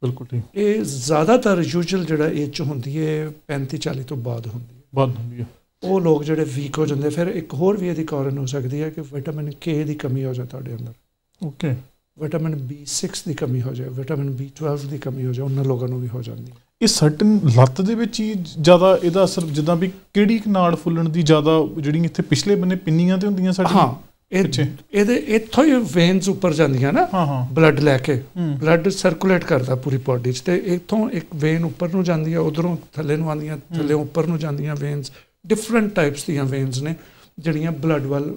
ਬਿਲਕੁਲ ਠੀਕ ਇਹ ਜ਼ਿਆਦਾਤਰ ਯੂਜੂਅਲ ਜਿਹੜਾ ਇਹ ਚ ਹੁੰਦੀ ਹੈ 35 40 ਤੋਂ ਬਾਅਦ ਹੁੰਦੀ ਹੈ ਬਾਅਦ ਹੁੰਦੀ ਹੈ ਉਹ ਲੋਕ ਜਿਹੜੇ ਵੀਕ ਹੋ ਜਾਂਦੇ ਫਿਰ ਇੱਕ ਹੋਰ ਵੀ ਇਹਦੀ ਕਾਰਨ ਹੋ ਸਕਦੀ ਹੈ ਕਿ ਵਿਟਾਮਿਨ ਕੇ ਦੀ ਕਮੀ ਹੋ ਜਾ ਤੁਹਾਡੇ ਅੰਦਰ ਓਕੇ ਵਿਟਾਮਿਨ B6 ਦੀ ਕਮੀ ਹੋ ਜਾਏ ਵਿਟਾਮਿਨ B12 ਦੀ ਕਮੀ ਹੋ ਜਾਏ ਉਹਨਾਂ ਲੋਕਾਂ ਨੂੰ ਵੀ ਹੋ ਜਾਂਦੀ ਹੈ ਇਹ ਸਰਟਨ ਲੱਤ ਦੇ ਵਿੱਚ ਹੀ ਜ਼ਿਆਦਾ ਇਹਦਾ ਅਸਰ ਜਿੱਦਾਂ ਵੀ ਕਿਹੜੀ ਨਾੜ ਫੁੱਲਣ ਦੀ ਜ਼ਿਆਦਾ ਜਿਹੜੀ ਇੱਥੇ ਪਿਛਲੇ ਬੰਨੇ ਪਿੰਨੀਆਂ ਤੇ ਹੁੰਦੀਆਂ ਸਾਡੀ ਹਾਂ ਇਹ ਇਹਦੇ ਇੱਥੋਂ ਹੀ ਵੇਨਸ ਉੱਪਰ ਜਾਂਦੀਆਂ ਨਾ ਬਲੱਡ ਲੈ ਕੇ ਬਲੱਡ ਸਰਕੂਲੇਟ ਕਰਦਾ ਪੂਰੀ ਬਾਡੀ 'ਚ ਤੇ ਇੱਥੋਂ ਇੱਕ ਵੇਨ ਉੱਪਰ ਨੂੰ ਜਾਂਦੀ ਹੈ ਉਧਰੋਂ ਥੱਲੇ ਨੂੰ ਆਉਂਦੀਆਂ ਥੱਲੇ ਉੱਪਰ ਨੂੰ ਜਾਂਦੀਆਂ ਵੇਨਸ ਡਿਫਰੈਂਟ ਟਾਈਪਸ ਦੀਆਂ ਵੇਨਸ ਨੇ ਜਿਹੜੀਆਂ ਬਲੱਡ ਵੱਲ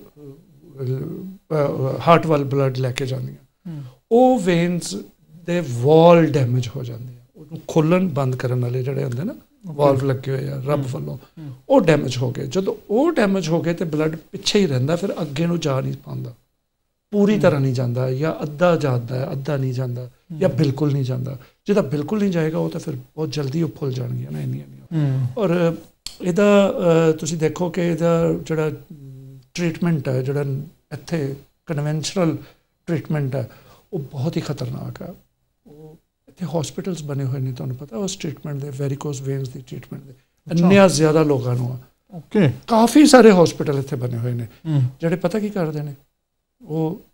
ਹਾਰਟ ਵੱਲ ਬਲੱਡ ਲੈ ਕੇ ਜਾਂਦੀਆਂ ਉਹ ਵੇਨਸ ਦੇ ਵਾਲ ਡੈਮੇਜ ਹੋ ਜਾਂਦੇ ਆ ਉਹਨੂੰ ਖੋਲਣ ਬੰਦ ਕਰਨ ਵਾਲੇ ਜਿਹੜੇ ਹੁੰਦੇ ਨਾ ਵਾਲਵ ਲੱਗੇ ਹੋਏ ਆ ਰੱਬ ਵੱਲੋਂ ਉਹ ਡੈਮੇਜ ਹੋ ਗਏ ਜਦੋਂ ਉਹ ਡੈਮੇਜ ਹੋ ਗਏ ਤੇ ਬਲੱਡ ਪਿੱਛੇ ਹੀ ਰਹਿੰਦਾ ਫਿਰ ਅੱਗੇ ਨੂੰ ਜਾ ਨਹੀਂ ਪਾਉਂਦਾ ਪੂਰੀ ਤਰ੍ਹਾਂ ਨਹੀਂ ਜਾਂਦਾ ਜਾਂ ਅੱਧਾ ਜਾਂਦਾ ਹੈ ਅੱਧਾ ਨਹੀਂ ਜਾਂਦਾ ਜਾਂ ਬਿਲਕੁਲ ਨਹੀਂ ਜਾਂਦਾ ਜਿਹਦਾ ਬਿਲਕੁਲ ਨਹੀਂ ਜਾਏਗਾ ਉਹ ਤਾਂ ਫਿਰ ਬਹੁਤ ਜਲਦੀ ਉਹ ਫੁੱਲ ਜਾਣਗੇ ਨਾ ਇੰਨੀਆਂ ਨਹੀਂ ਔਰ ਇਹਦਾ ਤੁਸੀਂ ਦੇਖੋ ਕਿ ਇਹਦਾ ਜਿਹੜਾ ਟ੍ਰੀਟਮੈਂਟ ਹੈ ਜਿਹੜਾ ਇੱਥੇ ਕਨਵੈਨਸ਼ਨਲ ਟ੍ਰੀਟਮੈਂਟ ਹੈ ਉਹ ਬਹੁਤ ਹੀ ਖਤਰਨਾਕ ਹੈ ਤੇ ਹਸਪੀਟਲਸ ਬਣੇ ਹੋਏ ਨੇ ਤੁਹਾਨੂੰ ਪਤਾ ਉਸ ਟ੍ਰੀਟਮੈਂਟ ਦੇ ਵੈਰੀਕੋਸ ਵੇਨਸ ਦੀ ਟ੍ਰੀਟਮੈਂਟ ਦੇ ਅੰਨਿਆ ਜ਼ਿਆਦਾ ਲੋਕਾਂ ਨੂੰ ਓਕੇ ਕਾਫੀ ਸਾਰੇ ਹਸਪੀਟਲ ਇੱਥੇ ਬਣੇ ਹੋਏ ਨੇ ਜਿਹੜੇ ਪਤਾ ਕੀ ਕਰਦੇ ਨੇ ਉਹ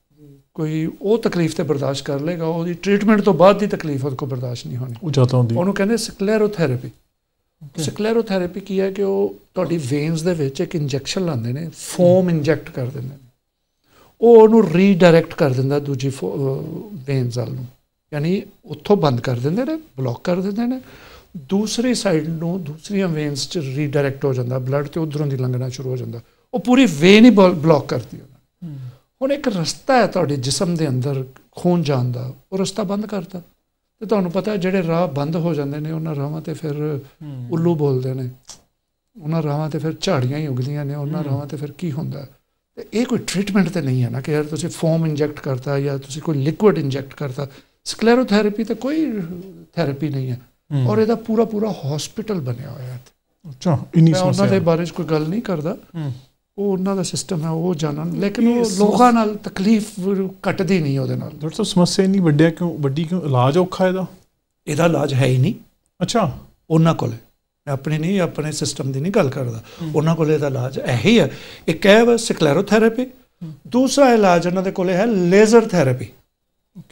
ਕੋਈ ਉਹ ਤਕਲੀਫ ਤੇ ਬਰਦਾਸ਼ਤ ਕਰ ਲੇਗਾ ਉਹਦੀ ਟ੍ਰੀਟਮੈਂਟ ਤੋਂ ਬਾਅਦ ਦੀ ਤਕਲੀਫ ਉਹਨੂੰ ਕੋ ਬਰਦਾਸ਼ਤ ਨਹੀਂ ਹੋਣੀ ਉਹ ਜਾਂਦਾ ਹੁੰਦੀ ਉਹਨੂੰ ਕਹਿੰਦੇ ਸਕਲੇਰੋਥੈਰੇਪੀ ਸਕਲੇਰੋਥੈਰੇਪੀ ਕੀ ਹੈ ਕਿ ਉਹ ਤੁਹਾਡੀ ਵੇਨਸ ਦੇ ਵਿੱਚ ਇੱਕ ਇੰਜੈਕਸ਼ਨ ਲਾਉਂਦੇ ਨੇ ਫੋਮ ਇੰਜੈਕਟ ਕਰ ਦਿੰਦੇ ਨੇ ਉਹ ਉਹਨੂੰ ਰੀਡਾਇਰੈਕਟ ਕਰ ਦਿੰਦਾ ਦੂਜੀ ਵੇਨਸ ਵੱਲ ਨੂੰ ਯਾਨੀ ਉੱਥੋਂ ਬੰਦ ਕਰ ਦਿੰਦੇ ਨੇ ਬਲੌਕ ਕਰ ਦਿੰਦੇ ਨੇ ਦੂਸਰੀ ਸਾਈਡ ਨੂੰ ਦੂਸਰੀਆਂ ਵੇਨਸ 'ਚ ਰੀਡਾਇਰੈਕਟ ਹੋ ਜਾਂਦਾ ਬਲੱਡ ਤੇ ਉਧਰੋਂ ਦੀ ਲੰਘਣਾ ਸ਼ੁਰੂ ਹੋ ਜਾਂਦਾ ਉਹ ਪੂਰੀ ਵੇਨ ਹੀ ਬਲੌਕ ਕਰਦੀ ਹੈ ਹੁਣ ਇੱਕ ਰਸਤਾ ਹੈ ਤੁਹਾਡੇ ਜਿਸਮ ਦੇ ਅੰਦਰ ਖੂਨ ਜਾਣ ਦਾ ਉਹ ਰਸਤਾ ਬੰਦ ਕਰਦਾ ਤੇ ਤੁਹਾਨੂੰ ਪਤਾ ਜਿਹੜੇ ਰਾਹ ਬੰਦ ਹੋ ਜਾਂਦੇ ਨੇ ਉਹਨਾਂ ਰਾਹਾਂ ਤੇ ਫਿਰ ਉੱਲੂ ਬੋਲਦੇ ਨੇ ਉਹਨਾਂ ਰਾਹਾਂ ਤੇ ਫਿਰ ਝਾੜੀਆਂ ਹੀ ਉਗਦੀਆਂ ਨੇ ਉਹਨਾਂ ਰਾਹਾਂ ਤੇ ਫਿਰ ਕੀ ਹੁੰਦਾ ਤੇ ਇਹ ਕੋਈ ਟ੍ਰੀਟਮੈਂਟ ਤੇ ਨਹੀਂ ਹੈ ਨਾ ਕਿ ਯਾਰ ਤੁਸੀਂ ਫੋਮ ਇੰਜੈਕਟ ਕਰਤਾ ਜਾਂ ਤੁਸੀਂ ਕੋਈ ਲਿਕੁਇਡ ਇੰਜੈਕਟ ਕਰਤਾ ਸਕਲੇਰੋਥੈਰੇਪੀ ਤਾਂ ਕੋਈ ਥੈਰੇਪੀ ਨਹੀਂ ਹੈ ਔਰ ਇਹਦਾ ਪੂਰਾ ਪੂਰਾ ਹਸਪੀਟਲ ਬਣਿਆ ਹੋਇਆ ਹੈ ਅੱਛਾ ਇਨੀ ਸਮੱਸਿਆ ਉਹਨਾਂ ਦੇ ਬਾਰੇ ਕੋਈ ਗੱਲ ਨਹੀਂ ਕਰਦਾ ਉਹ ਉਹਨਾਂ ਦਾ ਸਿਸਟਮ ਹੈ ਉਹ ਜਾਣਨ ਲੇਕਿਨ ਉਹ ਲੋਕਾਂ ਨਾਲ ਤਕਲੀਫ ਘਟਦੀ ਨਹੀਂ ਉਹਦੇ ਨਾਲ ਡਾਕਟਰ ਸਮੱਸਿਆ ਇੰਨੀ ਵੱਡੀ ਕਿਉਂ ਵੱਡੀ ਕਿਉਂ ਇਲਾਜ ਔਖਾ ਇਹਦਾ ਇਹਦਾ ਇਲਾਜ ਹੈ ਹੀ ਨਹੀਂ ਅੱਛਾ ਉਹਨਾਂ ਕੋਲ ਆਪਣੇ ਨਹੀਂ ਆਪਣੇ ਸਿਸਟਮ ਦੀ ਨਹੀਂ ਗੱਲ ਕਰਦਾ ਉਹਨਾਂ ਕੋਲ ਇਹਦਾ ਇਲਾਜ ਇਹੀ ਹੈ ਇੱਕ ਹੈ ਸਕਲੇਰੋਥੈਰੇਪੀ ਦੂਸਰਾ ਇਲਾਜ ਉਹਨਾਂ ਦੇ ਕੋਲੇ ਹੈ ਲੇਜ਼ਰ ਥੈਰੇਪੀ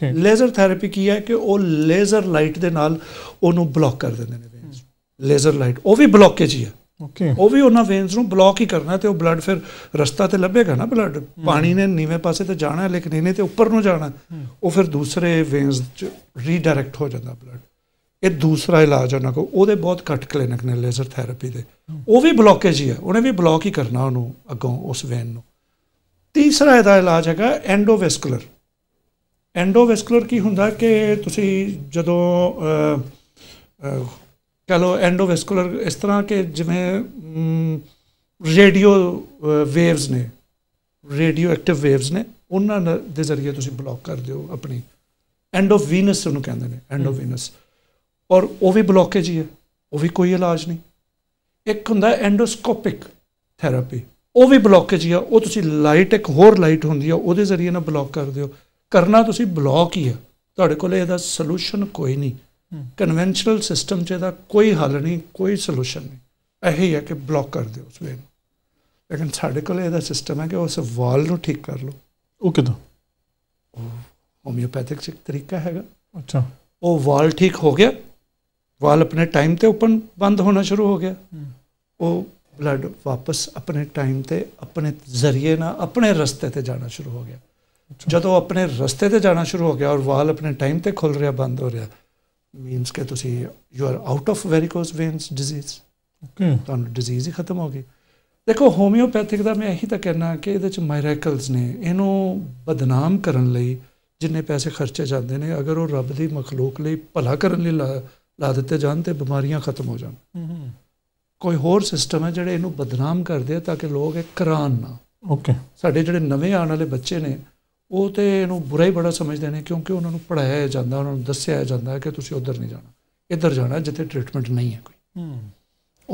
ਲੇਜ਼ਰ ਥੈਰੇਪੀ ਕੀ ਹੈ ਕਿ ਉਹ ਲੇਜ਼ਰ ਲਾਈਟ ਦੇ ਨਾਲ ਉਹਨੂੰ ਬਲੌਕ ਕਰ ਦਿੰਦੇ ਨੇ ਵੇਨਸ ਲੇਜ਼ਰ ਲਾਈਟ ਉਹ ਵੀ ਬਲੌਕੇਜ ਹੀ ਹੈ ਓਕੇ ਉਹ ਵੀ ਉਹਨਾਂ ਵੇਨਸ ਨੂੰ ਬਲੌਕ ਹੀ ਕਰਨਾ ਤੇ ਉਹ ਬਲੱਡ ਫਿਰ ਰਸਤਾ ਤੇ ਲੱਭੇਗਾ ਨਾ ਬਲੱਡ ਪਾਣੀ ਨੇ ਨੀਵੇਂ ਪਾਸੇ ਤੇ ਜਾਣਾ ਹੈ ਲੇਕਿਨ ਇਹਨੇ ਤੇ ਉੱਪਰ ਨੂੰ ਜਾਣਾ ਉਹ ਫਿਰ ਦੂਸਰੇ ਵੇਨਸ ਚ ਰੀਡਾਇਰੈਕਟ ਹੋ ਜਾਂਦਾ ਬਲੱਡ ਇਹ ਦੂਸਰਾ ਇਲਾਜ ਉਹਨਾਂ ਕੋ ਉਹਦੇ ਬਹੁਤ ਘੱਟ ਕਲੀਨਿਕ ਨੇ ਲੇਜ਼ਰ ਥੈਰੇਪੀ ਦੇ ਉਹ ਵੀ ਬਲੌਕੇਜ ਹੀ ਹੈ ਉਹਨੇ ਵੀ ਬਲੌਕ ਹੀ ਕਰਨਾ ਉਹਨੂੰ ਅੱਗੋਂ ਉਸ ਵੇਨ ਨੂੰ ਤੀਸਰਾ ਇਹਦਾ ਇਲਾਜ ਹੈਗਾ ਐਂਡੋਵੈਸਕੂਲਰ ਐਂਡੋਵੈਸਕੂਲਰ ਕੀ ਹੁੰਦਾ ਕਿ ਤੁਸੀਂ ਜਦੋਂ ਕਹ ਲਓ ਐਂਡੋਵੈਸਕੂਲਰ ਇਸ ਤਰ੍ਹਾਂ ਕਿ ਜਿਵੇਂ ਰੇਡੀਓ ਵੇਵਸ ਨੇ ਰੇਡੀਓ ਐਕਟਿਵ ਵੇਵਸ ਨੇ ਉਹਨਾਂ ਦੇ ਜ਼ਰੀਏ ਤੁਸੀਂ ਬਲੌਕ ਕਰ ਦਿਓ ਆਪਣੀ ਐਂਡੋਵੀਨਸ ਨੂੰ ਕਹਿੰਦੇ ਨੇ ਐਂਡੋਵੀਨਸ ਔਰ ਉਹ ਵੀ ਬਲੌਕੇਜ ਹੀ ਹੈ ਉਹ ਵੀ ਕੋਈ ਇਲਾਜ ਨਹੀਂ ਇੱਕ ਹੁੰਦਾ ਐਂਡੋਸਕੋਪਿਕ ਥੈਰੇਪੀ ਉਹ ਵੀ ਬਲੌਕੇਜ ਹੀ ਆ ਉਹ ਤੁਸੀਂ ਲਾਈਟ ਇੱਕ ਹੋਰ ਲਾਈਟ ਹੁੰਦੀ ਆ ਉਹਦੇ ਜ਼ਰੀਏ ਨਾਲ ਬਲੌਕ ਕਰ ਦਿਓ ਕਰਨਾ ਤੁਸੀਂ ਬਲੌਕ ਹੀ ਆ ਤੁਹਾਡੇ ਕੋਲ ਇਹਦਾ ਸੋਲੂਸ਼ਨ ਕੋਈ ਨਹੀਂ ਕਨਵੈਨਸ਼ਨਲ ਸਿਸਟਮ 'ਚ ਇਹਦਾ ਕੋਈ ਹੱਲ ਨਹੀਂ ਕੋਈ ਸੋਲੂਸ਼ਨ ਨਹੀਂ ਇਹੀ ਹੈ ਕਿ ਬਲੌਕ ਕਰ ਦਿਓ ਉਸ ਵੇ ਲੇਕਿਨ ਸਾਡੇ ਕੋਲ ਇਹਦਾ ਸਿਸਟਮ ਹੈ ਕਿ ਉਸ ਵਾਲ ਨੂੰ ਠੀਕ ਕਰ ਲਓ ਉਹ ਕਿਦੋਂ ਹੋਮਿਓਪੈਥਿਕ ਸਿੱਖ ਤਰੀਕਾ ਹੈਗਾ ਅੱਛਾ ਉਹ ਵਾਲ ਠੀਕ ਹੋ ਗਿਆ ਵਾਲ ਆਪਣੇ ਟਾਈਮ ਤੇ ਓਪਨ ਬੰਦ ਹੋਣਾ ਸ਼ੁਰੂ ਹੋ ਗਿਆ ਉਹ ਬਲੱਡ ਵਾਪਸ ਆਪਣੇ ਟਾਈਮ ਤੇ ਆਪਣੇ ਜ਼ਰੀਏ ਨਾਲ ਆਪਣੇ ਰਸਤੇ ਤੇ ਜਾਣਾ ਸ਼ੁਰੂ ਹੋ ਗਿਆ ਜਦੋਂ ਆਪਣੇ ਰਸਤੇ ਤੇ ਜਾਣਾ ਸ਼ੁਰੂ ਹੋ ਗਿਆ ਔਰ ਵਾਲ ਆਪਣੇ ਟਾਈਮ ਤੇ ਖੁੱਲ ਰਿਹਾ ਬੰਦ ਹੋ ਰਿਹਾ ਮੀਨਸ ਕਿ ਤੁਸੀਂ you are out of varicose veins disease okay ਤਾਂ ਡਿਜ਼ੀਜ਼ ਹੀ ਖਤਮ ਹੋ ਗਈ ਦੇਖੋ ਹੋਮਿਓਪੈਥਿਕ ਦਾ ਮੈਂ ਇਹੀ ਤਾਂ ਕਹਿਣਾ ਕਿ ਇਹਦੇ ਚ ਮਾਈਰੇਕਲਸ ਨੇ ਇਹਨੂੰ ਬਦਨਾਮ ਕਰਨ ਲਈ ਜਿੰਨੇ ਪੈਸੇ ਖਰਚੇ ਜਾਂਦੇ ਨੇ ਅਗਰ ਉਹ ਰੱਬ ਦੀ ਮਖਲੂਕ ਲਈ ਭਲਾ ਕਰਨ ਲਈ ਲਾ ਦਿੱਤੇ ਜਾਣ ਤੇ ਬਿਮਾਰੀਆਂ ਖਤਮ ਹੋ ਜਾਣ mm-hmm. ਕੋਈ ਹੋਰ ਸਿਸਟਮ ਹੈ ਜਿਹੜੇ ਇਹਨੂੰ ਬਦਨਾਮ ਕਰਦੇ ਆ ਤਾਂ ਕਿ ਲੋਕ ਇਹ ਕਰਾਨ ਨਾ ਓਕੇ ਸਾਡੇ ਜਿਹੜੇ ਨਵੇਂ ਆਉਣ ਵਾਲੇ ਬੱਚੇ ਨੇ ਉਹ ਤੇ ਇਹਨੂੰ ਬੁਰਾ ਹੀ ਬੜਾ ਸਮਝਦੇ ਨੇ ਕਿਉਂਕਿ ਉਹਨਾਂ ਨੂੰ ਪੜਾਇਆ ਜਾਂਦਾ ਉਹਨਾਂ ਨੂੰ ਦੱਸਿਆ ਜਾਂਦਾ ਕਿ ਤੁਸੀਂ ਉਧਰ ਨਹੀਂ ਜਾਣਾ ਇੱਧਰ ਜਾਣਾ ਜਿੱਥੇ ਟ੍ਰੀਟਮੈਂਟ ਨਹੀਂ ਹੈ ਕੋਈ ਹੂੰ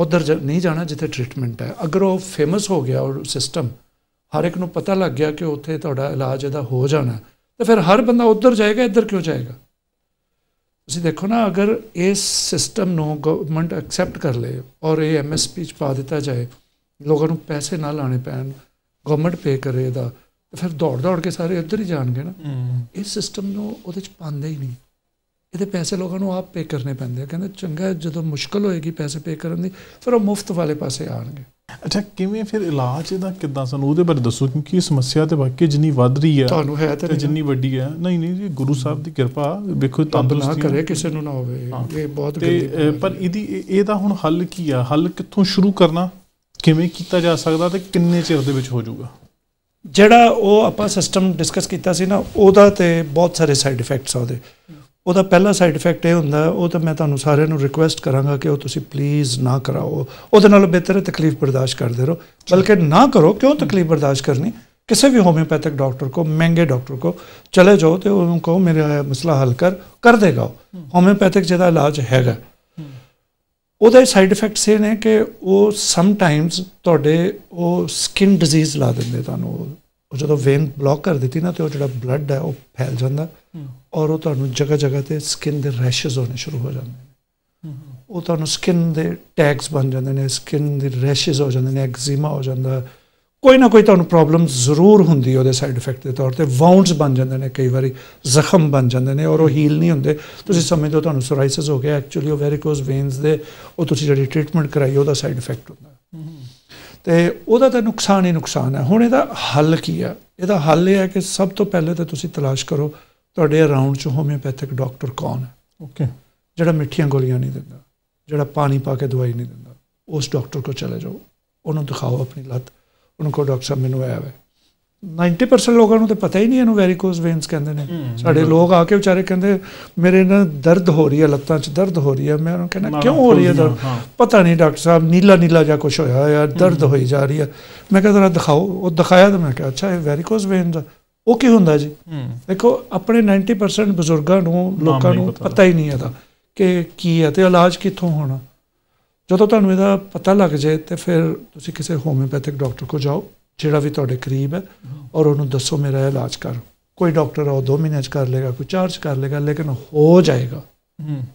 ਉਧਰ ਨਹੀਂ ਜਾਣਾ ਜਿੱਥੇ ਟ੍ਰੀਟਮੈਂਟ ਹੈ ਅਗਰ ਉਹ ਫੇਮਸ ਹੋ ਗਿਆ ਉਹ ਸਿਸਟਮ ਹਰ ਇੱਕ ਨੂੰ ਪਤਾ ਲੱਗ ਗਿਆ ਕਿ ਉੱਥੇ ਤੁਹਾਡਾ ਇਲਾਜ ਇਹਦਾ ਹੋ ਜਾਣਾ ਤੇ ਫਿਰ ਹਰ ਬੰਦਾ ਉਧਰ ਜਾਏਗਾ ਇੱਧਰ ਕਿਉਂ ਜਾਏਗਾ ਤੁਸੀਂ ਦੇਖੋ ਨਾ ਅਗਰ ਇਸ ਸਿਸਟਮ ਨੂੰ ਗਵਰਨਮੈਂਟ ਐਕਸੈਪਟ ਕਰ ਲੇ ਔਰ ਇਹ ਐਮਐਸਪੀ ਚ ਪਾ ਦਿੱਤਾ ਜਾਏ ਲੋਕਾਂ ਨੂੰ ਪੈਸੇ ਨਾ ਲਾਣੇ ਪੈਣ ਗਵਰਨਮੈਂਟ ਪੇ ਕਰੇ ਇਹਦਾ ਫਿਰ ਦੌੜ ਦੌੜ ਕੇ ਸਾਰੇ ਇੱਧਰ ਹੀ ਜਾਣਗੇ ਨਾ ਇਹ ਸਿਸਟਮ ਨੂੰ ਉਹਦੇ ਚ ਪਾਉਂਦੇ ਹੀ ਨਹੀਂ ਇਹਦੇ ਪੈਸੇ ਲੋਕਾਂ ਨੂੰ ਆਪ ਪੇ ਕਰਨੇ ਪੈਂਦੇ ਆ ਕਹਿੰਦੇ ਚੰਗਾ ਜਦੋਂ ਮੁਸ਼ਕਲ ਹੋਏਗੀ ਪੈਸੇ ਪੇ ਕਰਨ ਦੀ ਫਿਰ ਉਹ ਮੁਫਤ ਵਾਲੇ ਪਾਸੇ ਆਣਗੇ ਅੱਛਾ ਕਿਵੇਂ ਫਿਰ ਇਲਾਜ ਇਹਦਾ ਕਿੱਦਾਂ ਸਾਨੂੰ ਉਹਦੇ ਬਾਰੇ ਦੱਸੋ ਕਿਉਂਕਿ ਇਹ ਸਮੱਸਿਆ ਤੇ ਵਾਕਈ ਜਿੰਨੀ ਵੱਧ ਰਹੀ ਹੈ ਤੁਹਾਨੂੰ ਹੈ ਤੇ ਜਿੰਨੀ ਵੱਡੀ ਹੈ ਨਹੀਂ ਨਹੀਂ ਜੀ ਗੁਰੂ ਸਾਹਿਬ ਦੀ ਕਿਰਪਾ ਵੇਖੋ ਤੰਦਰੁਸਤੀ ਨਾ ਕਰੇ ਕਿਸੇ ਨੂੰ ਨਾ ਹੋਵੇ ਇਹ ਬਹੁਤ ਗੰਦੀ ਪਰ ਇਹਦੀ ਇਹਦਾ ਹੁਣ ਹੱਲ ਕੀ ਆ ਹੱਲ ਕਿੱਥੋਂ ਸ਼ੁਰੂ ਕਰਨਾ ਕਿਵੇਂ ਕੀਤਾ ਜਾ ਸਕਦਾ ਤੇ ਕਿੰਨੇ ਚਿਰ ਦੇ ਵਿੱਚ ਹੋ ਜਾਊਗਾ ਜਿਹੜਾ ਉਹ ਆਪਾਂ ਸਿਸਟਮ ਡਿਸਕਸ ਕੀਤਾ ਸੀ ਨਾ ਉਹਦਾ ਤੇ ਬਹੁਤ ਸਾਰੇ ਸਾਈਡ ਇਫੈਕਟਸ ਉਹਦੇ ਉਹਦਾ ਪਹਿਲਾ ਸਾਈਡ ਇਫੈਕਟ ਇਹ ਹੁੰਦਾ ਉਹ ਤਾਂ ਮੈਂ ਤੁਹਾਨੂੰ ਸਾਰਿਆਂ ਨੂੰ ਰਿਕੁਐਸਟ ਕਰਾਂਗਾ ਕਿ ਉਹ ਤੁਸੀਂ ਪਲੀਜ਼ ਨਾ ਕਰਾਓ ਉਹਦੇ ਨਾਲੋਂ ਬਿਹਤਰ ਤਕਲੀਫ ਬਰਦਾਸ਼ਤ ਕਰਦੇ ਰਹੋ ਬਲਕਿ ਨਾ ਕਰੋ ਕਿਉਂ ਤਕਲੀਫ ਬਰਦਾਸ਼ਤ ਕਰਨੀ ਕਿਸੇ ਵੀ ਹੋਮਿਓਪੈਥਿਕ ਡਾਕਟਰ ਕੋ ਮਹਿੰਗੇ ਡਾਕਟਰ ਕੋ ਚਲੇ ਜਾਓ ਤੇ ਉਹਨੂੰ ਕਹੋ ਮੇਰਾ ਮਸਲਾ ਹੱਲ ਕਰ ਕਰ ਦੇਗਾ ਹੋਮਿਓਪੈਥਿਕ ਜਿਹਦਾ ਇਲਾਜ ਹੈਗਾ ਉਹਦੇ ਸਾਈਡ ਇਫੈਕਟਸ ਇਹ ਨੇ ਕਿ ਉਹ ਸਮ ਟਾਈਮਸ ਤੁਹਾਡੇ ਉਹ ਸਕਿਨ ਡਿਜ਼ੀਜ਼ ਲਾ ਦਿੰਦੇ ਤੁਹਾਨੂੰ ਉਹ ਜਦੋਂ ਵੇਨ ਬਲੌਕ ਕਰ ਦਿੱਤੀ ਨਾ ਤੇ ਉਹ ਜਿਹੜਾ ਬਲੱਡ ਹੈ ਉਹ ਫੈਲ ਜਾਂਦਾ ਔਰ ਉਹ ਤੁਹਾਨੂੰ ਜਗ੍ਹਾ ਜਗ੍ਹਾ ਤੇ ਸਕਿਨ ਦੇ ਰੈਸ਼ਸ ਹੋਣੇ ਸ਼ੁਰੂ ਹੋ ਜਾਂਦੇ ਨੇ ਉਹ ਤੁਹਾਨੂੰ ਸਕਿਨ ਦੇ ਟੈਗਸ ਬਣ ਜਾਂਦੇ ਨੇ ਸਕਿਨ ਦੇ ਰੈਸ਼ਸ ਹੋ ਜਾਂਦੇ ਨੇ ਐਗਜ਼ੀਮਾ ਹੋ ਜਾਂਦਾ ਕੋਈ ਨਾ ਕੋਈ ਤੁਹਾਨੂੰ ਪ੍ਰੋਬਲਮ ਜ਼ਰੂਰ ਹੁੰਦੀ ਉਹਦੇ ਸਾਈਡ ਇਫੈਕਟ ਦੇ ਤੌਰ ਤੇ ਵਾਉਂਡਸ ਬਣ ਜਾਂਦੇ ਨੇ ਕਈ ਵਾਰੀ ਜ਼ਖਮ ਬਣ ਜਾਂਦੇ ਨੇ ਔਰ ਉਹ ਹੀਲ ਨਹੀਂ ਹੁੰਦੇ ਤੁਸੀਂ ਸਮਝਦੇ ਤੁਹਾਨੂੰ ਸੋਰਾਇਸਿਸ ਹੋ ਗਿਆ ਐਕਚੁਅਲੀ ਉਹ ਵੈਰੀਕੋਸ ਵੇਨਸ ਦੇ ਉਹ ਤੁਸੀਂ ਜਿਹੜੀ ਟ੍ਰੀਟਮੈਂਟ ਕਰਾਈ ਉਹਦਾ ਸਾਈਡ ਇਫੈਕਟ ਹੁੰਦਾ ਤੇ ਉਹਦਾ ਤਾਂ ਨੁਕਸਾਨ ਹੀ ਨੁਕਸਾਨ ਹੈ ਹੁਣ ਇਹਦਾ ਹੱਲ ਕੀ ਹੈ ਇਹਦਾ ਹੱਲ ਇਹ ਹੈ ਕਿ ਸਭ ਤੋਂ ਪਹਿਲੇ ਤਾਂ ਤੁਸੀਂ ਤਲਾਸ਼ ਕਰੋ ਤੁਹਾਡੇ ਅਰਾਊਂਡ ਚ ਹੋਮਿਓਪੈਥਿਕ ਡਾਕਟਰ ਕੌਣ ਹੈ ਓਕੇ ਜਿਹੜਾ ਮਿੱਠੀਆਂ ਗੋਲੀਆਂ ਨਹੀਂ ਦਿੰਦਾ ਜਿਹੜਾ ਪਾਣੀ ਪਾ ਕੇ ਦਵਾਈ ਨਹੀਂ ਦਿੰਦਾ ਉਸ ਡਾਕਟਰ ਕੋਲ ਚਲੇ ਜਾਓ ਉਹਨੂੰ ਦਿਖਾਓ ਆਪਣੀ ਲੱਤ ਕੋ ਡਾਕਟਰ ਸਾਹਿਬ ਮੈਨੂੰ ਆਇਆ ਵੇ 90% ਲੋਕਾਂ ਨੂੰ ਤੇ ਪਤਾ ਹੀ ਨਹੀਂ ਇਹਨੂੰ ਵੈਰੀਕੋਸ ਵੇਨਸ ਕਹਿੰਦੇ ਨੇ ਸਾਡੇ ਲੋਕ ਆ ਕੇ ਵਿਚਾਰੇ ਕਹਿੰਦੇ ਮੇਰੇ ਨਾਲ ਦਰਦ ਹੋ ਰਹੀ ਹੈ ਲੱਤਾਂ 'ਚ ਦਰਦ ਹੋ ਰਹੀ ਹੈ ਮੈਂ ਉਹਨੂੰ ਕਹਿੰਦਾ ਕਿਉਂ ਹੋ ਰਹੀ ਹੈ ਦਰਦ ਪਤਾ ਨਹੀਂ ਡਾਕਟਰ ਸਾਹਿਬ ਨੀਲਾ ਨੀਲਾ ਜਾਂ ਕੁਝ ਹੋਇਆ ਹੈ ਦਰਦ ਹੋਈ ਜਾ ਰਹੀ ਹੈ ਮੈਂ ਕਿਹਾ ਜ਼ਰਾ ਦਿਖਾਓ ਉਹ ਦਿਖਾਇਆ ਤਾਂ ਮੈਂ ਕਿਹਾ ਅੱਛਾ ਇਹ ਵੈਰੀਕੋਸ ਵੇਨਸ ਉਹ ਕੀ ਹੁੰਦਾ ਜੀ ਦੇਖੋ ਆਪਣੇ 90% ਬਜ਼ੁਰਗਾਂ ਨੂੰ ਲੋਕਾਂ ਨੂੰ ਪਤਾ ਹੀ ਨਹੀਂ ਹੈ ਤਾਂ ਕਿ ਕੀ ਹੈ ਤੇ ਇਲਾਜ ਕਿੱਥੋਂ ਹੋਣਾ ਜਦੋਂ ਤੁਹਾਨੂੰ ਇਹਦਾ ਪਤਾ ਲੱਗ ਜਾਏ ਤੇ ਫਿਰ ਤੁਸੀਂ ਕਿਸੇ ਹੋਮਿਓਪੈਥਿਕ ਡਾਕਟਰ ਕੋਲ ਜਾਓ ਜਿਹੜਾ ਵੀ ਤੁਹਾਡੇ ਕਰੀਬ ਹੈ ਔਰ ਉਹਨੂੰ ਦੱਸੋ ਮੇਰਾ ਇਲਾਜ ਕਰ ਕੋਈ ਡਾਕਟਰ ਉਹ 2 ਮਹੀਨੇ ਚ ਕਰ ਲੇਗਾ ਕੋਈ ਚਾਰਜ ਕਰ ਲੇਗਾ ਲੇਕਿਨ ਹੋ ਜਾਏਗਾ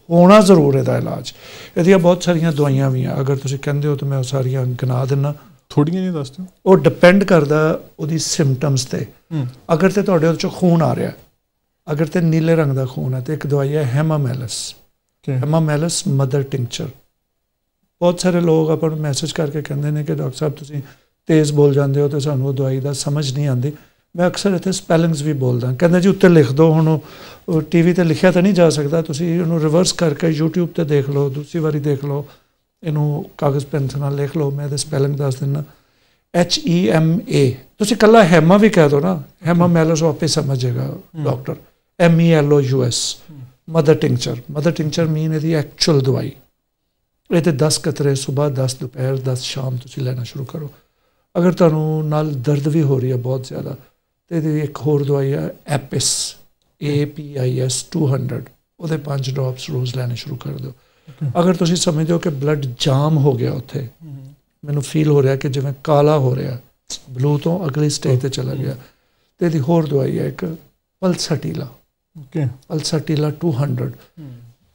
ਹੋਣਾ ਜ਼ਰੂਰ ਇਹਦਾ ਇਲਾਜ ਇਹਦੀਆਂ ਬਹੁਤ ਸਾਰੀਆਂ ਦਵਾਈਆਂ ਵੀ ਆ ਅਗਰ ਤੁਸੀਂ ਕਹਿੰਦੇ ਹੋ ਤਾਂ ਮੈਂ ਉਹ ਸਾਰੀਆਂ ਗਿਣਾ ਦਿੰਨਾ ਥੋੜੀਆਂ ਜਿਹੀਆਂ ਦੱਸ ਦਿਓ ਉਹ ਡਿਪੈਂਡ ਕਰਦਾ ਉਹਦੀ ਸਿੰਪਟਮਸ ਤੇ ਅਗਰ ਤੇ ਤੁਹਾਡੇ ਉਹ ਚ ਖੂਨ ਆ ਰਿਹਾ ਅਗਰ ਤੇ ਨੀਲੇ ਰੰਗ ਦਾ ਖੂਨ ਹੈ ਤੇ ਇੱਕ ਦਵਾਈ ਹੈ ਹੈਮਾਮੈਲਸ ਹੈਮਾਮੈਲਸ ਮਦਰ ਟਿੰਕਚਰ ਬਹੁਤ ਸਾਰੇ ਲੋਕ ਆਪਾਂ ਨੂੰ ਮੈਸੇਜ ਕਰਕੇ ਕਹਿੰਦੇ ਨੇ ਕਿ ਡਾਕਟਰ ਸਾਹਿਬ ਤੁਸੀਂ ਤੇਜ਼ ਬੋਲ ਜਾਂਦੇ ਹੋ ਤੇ ਸਾਨੂੰ ਉਹ ਦਵਾਈ ਦਾ ਸਮਝ ਨਹੀਂ ਆਉਂਦੀ ਮੈਂ ਅਕਸਰ ਇੱਥੇ ਸਪੈਲਿੰਗਸ ਵੀ ਬੋਲਦਾ ਕਹਿੰਦਾ ਜੀ ਉੱਤੇ ਲਿਖ ਦਿਓ ਹੁਣ ਟੀਵੀ ਤੇ ਲਿਖਿਆ ਤਾਂ ਨਹੀਂ ਜਾ ਸਕਦਾ ਤੁਸੀਂ ਇਹਨੂੰ ਰਿਵਰਸ ਕਰਕੇ YouTube ਤੇ ਦੇਖ ਲਓ ਦੂਸਰੀ ਵਾਰੀ ਦੇਖ ਲਓ ਇਹਨੂੰ ਕਾਗਜ਼ ਪੈਨਸਲ ਨਾਲ ਲਿਖ ਲਓ ਮੈਂ ਇਹਦਾ ਸਪੈਲਿੰਗ ਦੱਸ ਦਿੰਦਾ H E M A ਤੁਸੀਂ ਕੱਲਾ ਹੈਮਾ ਵੀ ਕਹਿ ਦੋ ਨਾ ਹੈਮਾ ਮੈਲਸ ਆਪੇ ਸਮਝ ਜਾਏਗਾ doctor M E L O U S mother tincture mother tincture mean ਇਹਦੀ ਐਕਚੁਅਲ ਦਵਾਈ ਇਹ ਤੇ 10 ਕਤਰੇ ਸਵੇਰ 10 ਦੁਪਹਿਰ 10 ਸ਼ਾਮ ਤੁਸੀਂ ਲੈਣਾ ਸ਼ੁਰੂ ਕਰੋ ਅਗਰ ਤੁਹਾਨੂੰ ਨਾਲ ਦਰਦ ਵੀ ਹੋ ਰਹੀ ਹੈ ਬਹੁਤ ਜ਼ਿਆਦਾ ਤੇ ਇਹਦੇ ਇੱਕ ਹੋਰ ਦਵਾਈ ਹੈ ਐਪਿਸ APIS 200 ਉਹਦੇ 5 ਡ੍ਰੌਪਸ ਰੋਜ਼ ਲੈਣੇ ਸ਼ੁਰੂ ਕਰ ਦਿਓ ਅਗਰ ਤੁਸੀਂ ਸਮਝਦੇ ਹੋ ਕਿ ਬਲੱਡ ਜਾਮ ਹੋ ਗਿਆ ਉੱਥੇ ਮੈਨੂੰ ਫੀਲ ਹੋ ਰਿਹਾ ਕਿ ਜਿਵੇਂ ਕਾਲਾ ਹੋ ਰਿਹਾ ਬਲੂ ਤੋਂ ਅਗਲੀ ਸਟੇਜ ਤੇ ਚਲਾ ਗਿਆ ਤੇ ਇਹਦੀ ਹੋਰ ਦਵਾਈ ਹੈ ਇੱਕ ਪਲਸਟੀਲਾ ਓਕੇ ਪਲਸਟੀਲਾ 200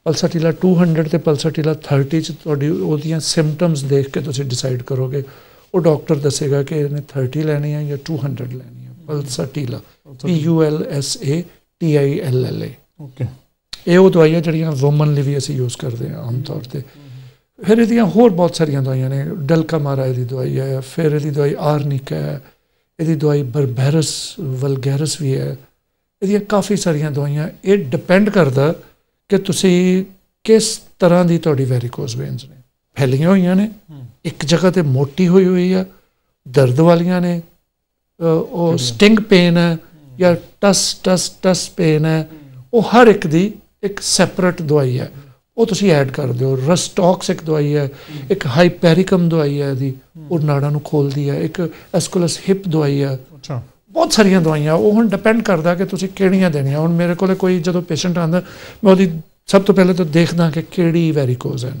ਪਲਸਟੀਲਾ 200 ਤੇ ਪਲਸਟੀਲਾ 30 ਚ ਤੁਹਾਡੀ ਉਹਦੀਆਂ ਸਿੰਪਟਮਸ ਦੇਖ ਕੇ ਤੁਸੀਂ ਡਿਸਾਈਡ ਕਰੋਗੇ ਉਹ ਡਾਕਟਰ ਦੱਸੇਗਾ ਕਿ ਇਹਨੇ 30 ਲੈਣੀ ਹੈ ਜਾਂ 200 ਲੈਣੀ ਹੈ pulsatilla P U L S A T I L L A okay ਇਹ ਉਹ ਦਵਾਈਆਂ ਜਿਹੜੀਆਂ ਵੂਮਨ ਲਈ ਵੀ ਅਸੀਂ ਯੂਜ਼ ਕਰਦੇ ਹਾਂ ਆਮ ਤੌਰ ਤੇ ਫਿਰ ਇਹਦੀਆਂ ਹੋਰ ਬਹੁਤ ਸਾਰੀਆਂ ਦਵਾਈਆਂ ਨੇ ਡਲਕਾ ਮਾਰਾ ਦੀ ਦਵਾਈ ਹੈ ਫਿਰ ਇਹਦੀ ਦਵਾਈ ਆਰਨਿਕ ਹੈ ਇਹਦੀ ਦਵਾਈ ਬਰਬੈਰਸ ਵਲਗੈਰਸ ਵੀ ਹੈ ਇਹਦੀਆਂ ਕਾਫੀ ਸਾਰੀਆਂ ਦਵਾਈਆਂ ਇਹ ਡਿਪੈਂਡ ਕਰਦਾ ਕਿ ਤੁਸੀਂ ਕਿਸ ਤਰ੍ਹਾਂ ਦੀ ਤੁਹਾਡੀ ਵੈਰੀਕੋਸ ਵੇਨਸ ਨੇ ਫੈਲੀਆਂ ਹੋਈਆਂ ਨੇ ਇੱਕ ਜਗ੍ਹਾ ਤੇ ਮੋਟੀ ਹੋਈ ਹੋਈ ਆ ਦਰਦ ਵਾਲੀਆਂ ਨੇ ਉਹ ਸਟਿੰਗ ਪੇਨ ਹੈ ਜਾਂ ਟਸ ਟਸ ਟਸ ਪੇਨ ਹੈ ਉਹ ਹਰ ਇੱਕ ਦੀ ਇੱਕ ਸੈਪਰੇਟ ਦਵਾਈ ਹੈ ਉਹ ਤੁਸੀਂ ਐਡ ਕਰ ਦਿਓ ਰਸਟੌਕਸ ਇੱਕ ਦਵਾਈ ਹੈ ਇੱਕ ਹਾਈਪੈਰਿਕਮ ਦਵਾਈ ਹੈ ਦੀ ਉਹ ਨਾੜਾਂ ਨੂੰ ਖੋਲਦੀ ਹੈ ਇੱਕ ਐਸਕੁਲਸ ਹਿਪ ਦਵਾਈ ਹੈ ਬਹੁਤ ਸਾਰੀਆਂ ਦਵਾਈਆਂ ਉਹ ਹੁਣ ਡਿਪੈਂਡ ਕਰਦਾ ਕਿ ਤੁਸੀਂ ਕਿਹੜੀਆਂ ਦੇਣੀਆਂ ਹੁਣ ਮੇਰੇ ਕੋਲੇ ਕੋਈ ਜਦੋਂ ਪੇਸ਼ੈਂਟ ਆਂਦਾ ਮੈਂ ਉਹਦੀ ਸਭ ਤੋਂ ਪਹਿਲਾਂ ਤਾਂ ਦੇਖਦਾ ਕਿ ਕਿਹੜੀ ਵੈਰੀਕੋਜ਼ ਹੈ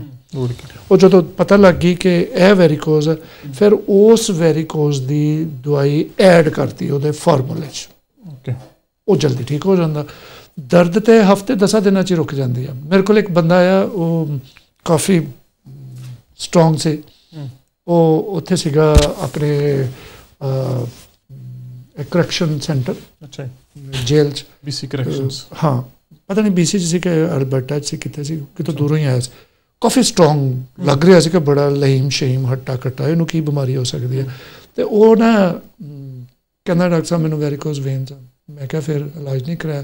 ਉਹ ਜਦੋਂ ਪਤਾ ਲੱਗ ਗਈ ਕਿ ਇਹ ਵੈਰੀਕੋਜ਼ ਹੈ ਫਿਰ ਉਸ ਵੈਰੀਕੋਜ਼ ਦੀ ਦਵਾਈ ਐਡ ਕਰਤੀ ਉਹਦੇ ਫਾਰਮੂਲੇ 'ਚ ਓਕੇ ਉਹ ਜਲਦੀ ਠੀਕ ਹੋ ਜਾਂਦਾ ਦਰਦ ਤੇ ਹਫਤੇ 10 ਦਿਨਾਂ 'ਚ ਰੁਕ ਜਾਂਦੀ ਆ ਮੇਰੇ ਕੋਲ ਇੱਕ ਬੰਦਾ ਆ ਉਹ ਕਾਫੀ ਸਟਰੋਂਗ ਸੀ ਉਹ ਉੱਥੇ ਸੀਗਾ ਆਪਣੇ ਕਰੈਕਸ਼ਨ ਸੈਂਟਰ ਅੱਛਾ ਜੇਲ ਚ ਬੀਸੀ ਕਰੈਕਸ਼ਨਸ ਹਾਂ ਪਤਾ ਨਹੀਂ ਬੀਸੀ ਜਿਸੇ ਕਿ ਅਲਬਰਟਾ ਸੀ ਕਿਤੇ ਸੀ ਕਿਤੋਂ ਦੂਰੋਂ ਹੀ ਆਇਆ ਸੀ ਕਾਫੀ ਸਟਰੋਂਗ ਲੱਗ ਰਿਹਾ ਸੀ ਕਿ ਬੜਾ ਲਹੀਮ ਸ਼ਹੀਮ ਹੱਟਾ ਕਟਾ ਇਹਨੂੰ ਕੀ ਬਿਮਾਰੀ ਹੋ ਸਕਦੀ ਹੈ ਤੇ ਉਹ ਨਾ ਕਹਿੰਦਾ ਡਾਕਟਰ ਸਾਹਿਬ ਮੈਨੂੰ ਵੈਰੀਕੋਸ ਵੇਨਸ ਮੈਂ ਕਿਹਾ ਫਿਰ ਇਲਾਜ ਨਹੀਂ ਕਰਾਇਆ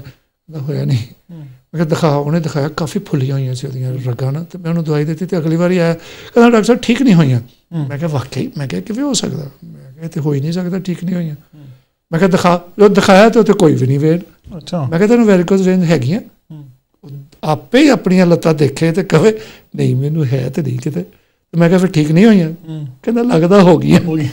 ਨਾ ਹੋਇਆ ਨਹੀਂ ਮੈਂ ਕਿਹਾ ਦਿਖਾ ਉਹਨੇ ਦਿਖਾਇਆ ਕਾਫੀ ਫੁੱਲੀਆਂ ਹੋਈਆਂ ਸੀ ਉਹਦੀਆਂ ਰਗਾਂ ਨਾ ਤੇ ਮੈਂ ਉਹਨੂੰ ਦਵਾਈ ਦਿੱਤੀ ਤੇ ਅਗਲੀ ਵਾਰੀ ਆਇਆ ਕਹਿੰਦਾ ਡਾਕਟਰ ਸਾਹਿਬ ਠੀਕ ਨਹੀਂ ਹੋਈਆਂ ਮੈਂ ਕਿਹਾ ਵਾਕਈ ਮੈਂ ਕਿਹਾ ਕਿਵੇਂ ਹੋ ਸਕਦਾ ਮੈਂ ਕਿਹਾ ਤੇ ਹੋ ਹੀ ਨਹੀਂ ਸਕਦਾ ਠੀਕ ਨਹੀਂ ਹੋਈਆਂ ਮੈਂ ਕਿਹਾ ਦਿਖਾ ਲੋ ਦਿਖਾਇਆ ਤੇ ਉੱਤੇ ਕੋਈ ਵੀ ਨਹੀਂ ਵੇਲ ਅੱਛਾ ਮੈਂ ਕਿਹਾ ਤੈਨੂੰ ਵੈਰੀਕੋਸ ਵੇਨ ਹੈਗੀਆਂ ਆਪੇ ਹੀ ਆਪਣੀਆਂ ਲੱਤਾਂ ਦੇਖੇ ਤੇ ਕਹੇ ਨਹੀਂ ਮੈਨੂੰ ਹੈ ਤੇ ਨਹੀਂ ਕਿਤੇ ਤੇ ਮੈਂ ਕਿਹਾ ਫਿਰ ਠੀਕ ਨਹੀਂ ਹੋਈਆਂ ਕਹਿੰਦਾ ਲੱਗਦਾ ਹੋ ਗਈ ਹੋ ਗਈ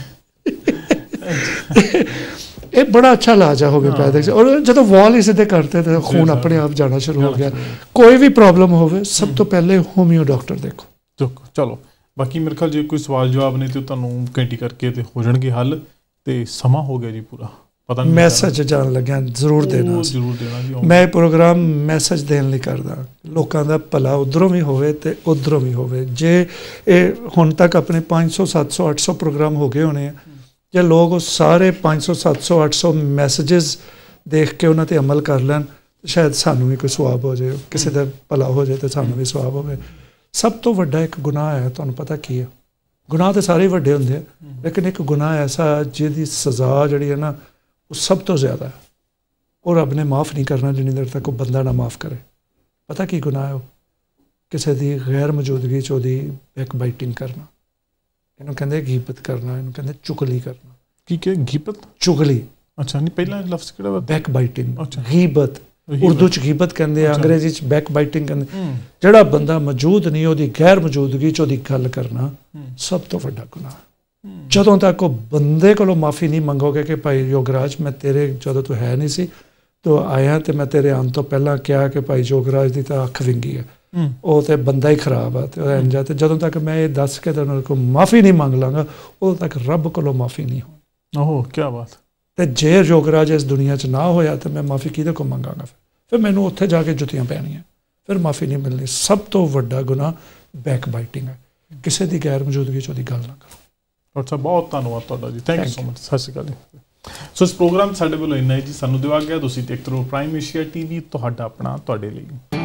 ਇਹ ਬੜਾ ਅੱਛਾ ਲਾਜ ਆ ਪੈਦਲ ਔਰ ਜਦੋਂ ਵਾਲ ਹੀ ਸਿੱਧੇ ਕਰਤੇ ਤੇ ਖੂਨ ਆਪਣੇ ਆਪ ਜਾਣਾ ਸ਼ੁਰੂ ਹੋ ਗਿਆ ਕੋਈ ਵੀ ਪ੍ਰੋਬਲਮ ਹੋਵੇ ਸਭ ਤੋਂ ਪਹਿਲੇ ਹੋਮਿਓ ਡਾਕਟਰ ਦੇਖੋ ਚਲੋ ਬਾਕੀ ਮੇਰੇ ਖਲ ਜੇ ਕੋਈ ਸਵਾਲ ਜਵਾਬ ਨੇ ਤੇ ਤੁਹਾਨੂੰ ਕੈਂਟੀ ਕਰਕੇ ਤੇ ਹੋ ਜਾਣਗੇ ਹੱਲ ਤੇ ਸਮਾਂ ਹੋ ਗਿਆ ਜੀ ਪੂਰਾ ਪਤਾ ਨਹੀਂ ਮੈਸੇਜ ਜਾਣ ਲੱਗਿਆ ਜ਼ਰੂਰ ਦੇਣਾ ਜ਼ਰੂਰ ਦੇਣਾ ਮੈਂ ਪ੍ਰੋਗਰਾਮ ਮੈਸੇਜ ਦੇਣ ਲਈ ਕਰਦਾ ਲੋਕਾਂ ਦਾ ਭਲਾ ਉਧਰੋਂ ਵੀ ਹੋਵੇ ਤੇ ਉਧਰੋਂ ਵੀ ਹੋਵੇ ਜੇ ਇਹ ਹੁਣ ਤੱਕ ਆਪਣੇ 500 700 800 ਪ੍ਰੋਗਰਾਮ ਹੋ ਗਏ ਹੋਣੇ ਆ ਜੇ ਲੋਕ ਉਹ ਸਾਰੇ 500 700 800 ਮੈਸੇजेस ਦੇਖ ਕੇ ਉਹਨਾਂ ਤੇ ਅਮਲ ਕਰ ਲੈਣ ਤੇ ਸ਼ਾਇਦ ਸਾਨੂੰ ਵੀ ਕੋਈ ਸਵਾਬ ਹੋ ਜਾਏ ਕਿਸੇ ਦਾ ਭਲਾ ਹੋ ਜਾਏ ਤੇ ਸਾਨੂੰ ਵੀ ਸਵਾਬ ਹੋਵੇ ਸਭ ਤੋਂ ਵੱਡਾ ਇੱਕ ਗੁਨਾਹ ਹੈ ਤੁਹਾਨੂੰ ਪਤਾ ਕੀ ਹੈ ਗੁਨਾਹ ਤੇ ਸਾਰੇ ਵੱਡੇ ਹੁੰਦੇ ਆ ਲੇਕਿਨ ਇੱਕ ਗੁਨਾਹ ਐਸਾ ਜਿਹਦੀ ਸਜ਼ਾ ਜਿਹੜੀ ਹੈ ਨਾ ਸਭ ਤੋਂ ਜ਼ਿਆਦਾ ज़्यादा है और अब ने ਕਰਨਾ ਜਿੰਨੀ ਦਰ ਤੱਕ ਉਹ ਬੰਦਾ ਨਾ ਮਾਫ਼ ਕਰੇ ਪਤਾ ਕੀ ਗੁਨਾਹ ਹੈ ਕਿਸੇ ਦੀ ਗੈਰ ਮੌਜੂਦਗੀ ਚ ਉਹਦੀ ਬੈਕ ਬਾਈਟਿੰਗ ਕਰਨਾ ਇਹਨੂੰ ਕਹਿੰਦੇ ਗੀਪਤ ਕਰਨਾ ਇਹਨੂੰ ਕਹਿੰਦੇ ਚੁਗਲੀ ਕਰਨਾ ਕੀ ਕਹੇ ਗੀਪਤ ਚੁਗਲੀ ਅੱਛਾ ਨਹੀਂ ਇਹ ਲਫ਼ਜ਼ ਕਿਹੜਾ ਵਾ ਬੈਕ ਬਾਈਟਿੰਗ ਗੀਬਤ ਉਰਦੂ ਚ ਗੀਬਤ ਕਹਿੰਦੇ ਆ ਅੰਗਰੇਜ਼ੀ ਚ ਬੈਕ ਬਾਈਟਿੰਗ ਕਹਿੰਦੇ ਜਿਹੜਾ ਬੰਦਾ ਮੌਜੂਦ ਨਹੀਂ ਉਹਦੀ ਗੈਰ ਮੌਜੂਦਗੀ ਚ ਉਹਦੀ ਗੱਲ ਕਰਨਾ ਸਭ ਤੋਂ ਵੱਡਾ ਗੁਨਾਹ ਜਦੋਂ ਤੱਕ ਉਹ ਬੰਦੇ ਕੋਲੋਂ ਮਾਫੀ ਨਹੀਂ ਮੰਗੋਗੇ ਕਿ ਭਾਈ ਯੋਗਰਾਜ ਮੈਂ ਤੇਰੇ ਜਦੋਂ ਤੂੰ ਹੈ ਨਹੀਂ ਸੀ ਤੋ ਆਇਆ ਤੇ ਮੈਂ ਤੇਰੇ ਆਨ ਤੋਂ ਪਹਿਲਾਂ ਕਿਹਾ ਕਿ ਭਾਈ ਯੋਗਰਾਜ ਦੀ ਤਾਂ ਅੱਖ ਵਿੰਗੀ ਹੈ ਉਹ ਤੇ ਬੰਦਾ ਹੀ ਖਰਾਬ ਆ ਤੇ ਉਹ ਇੰਜ ਤੇ ਜਦੋਂ ਤੱਕ ਮੈਂ ਇਹ ਦੱਸ ਕੇ ਤੈਨੂੰ ਕੋ ਮਾਫੀ ਨਹੀਂ ਮੰਗ ਲਾਂਗਾ ਉਦੋਂ ਤੱਕ ਰੱਬ ਕੋਲੋਂ ਮਾਫੀ ਨਹੀਂ ਹੋਣੀ ਓਹੋ ਕੀ ਬਾਤ ਤੇ ਜੇ ਯੋਗਰਾਜ ਇਸ ਦੁਨੀਆ 'ਚ ਨਾ ਹੋਇਆ ਤੇ ਮੈਂ ਮਾਫੀ ਕਿਹਦੇ ਕੋ ਮੰਗਾਂਗਾ ਫਿਰ ਮੈਨੂੰ ਉੱਥੇ ਜਾ ਕੇ ਜੁੱਤੀਆਂ ਪਹਿਨਣੀਆਂ ਫਿਰ ਮਾਫੀ ਨਹੀਂ ਮਿਲਣੀ ਸਭ ਤੋਂ ਵੱਡਾ ਗੁਨਾਹ ਬੈਕ ਬਾਈਟਿੰਗ ਹੈ ਕਿਸੇ ਦੀ ਗੈਰ ਮੌਜੂਦਗੀ 'ਚ ਉਹਦੀ ਗੱਲ ਨਾ ਕਰੋ ਡਾਕਟਰ ਸਾਹਿਬ ਬਹੁਤ ਧੰਨਵਾਦ ਤੁਹਾਡਾ ਜੀ ਥੈਂਕ ਯੂ ਸੋ ਮਚ ਸਤਿ ਸ਼੍ਰੀ ਅਕਾਲ ਜੀ ਸੋ ਇਸ ਪ੍ਰੋਗਰਾਮ ਸਾਡੇ ਵੱਲੋਂ ਇੰਨਾ ਹੀ ਜੀ ਸਾਨੂੰ ਦਿਵਾ ਗਿਆ ਤੁਸੀਂ ਦੇਖਦੇ ਰਹੋ ਪ੍ਰਾਈਮ ਏਸ਼ੀਆ ਟੀਵੀ ਤੁਹਾਡਾ ਆਪਣਾ ਤੁਹਾਡੇ ਲਈ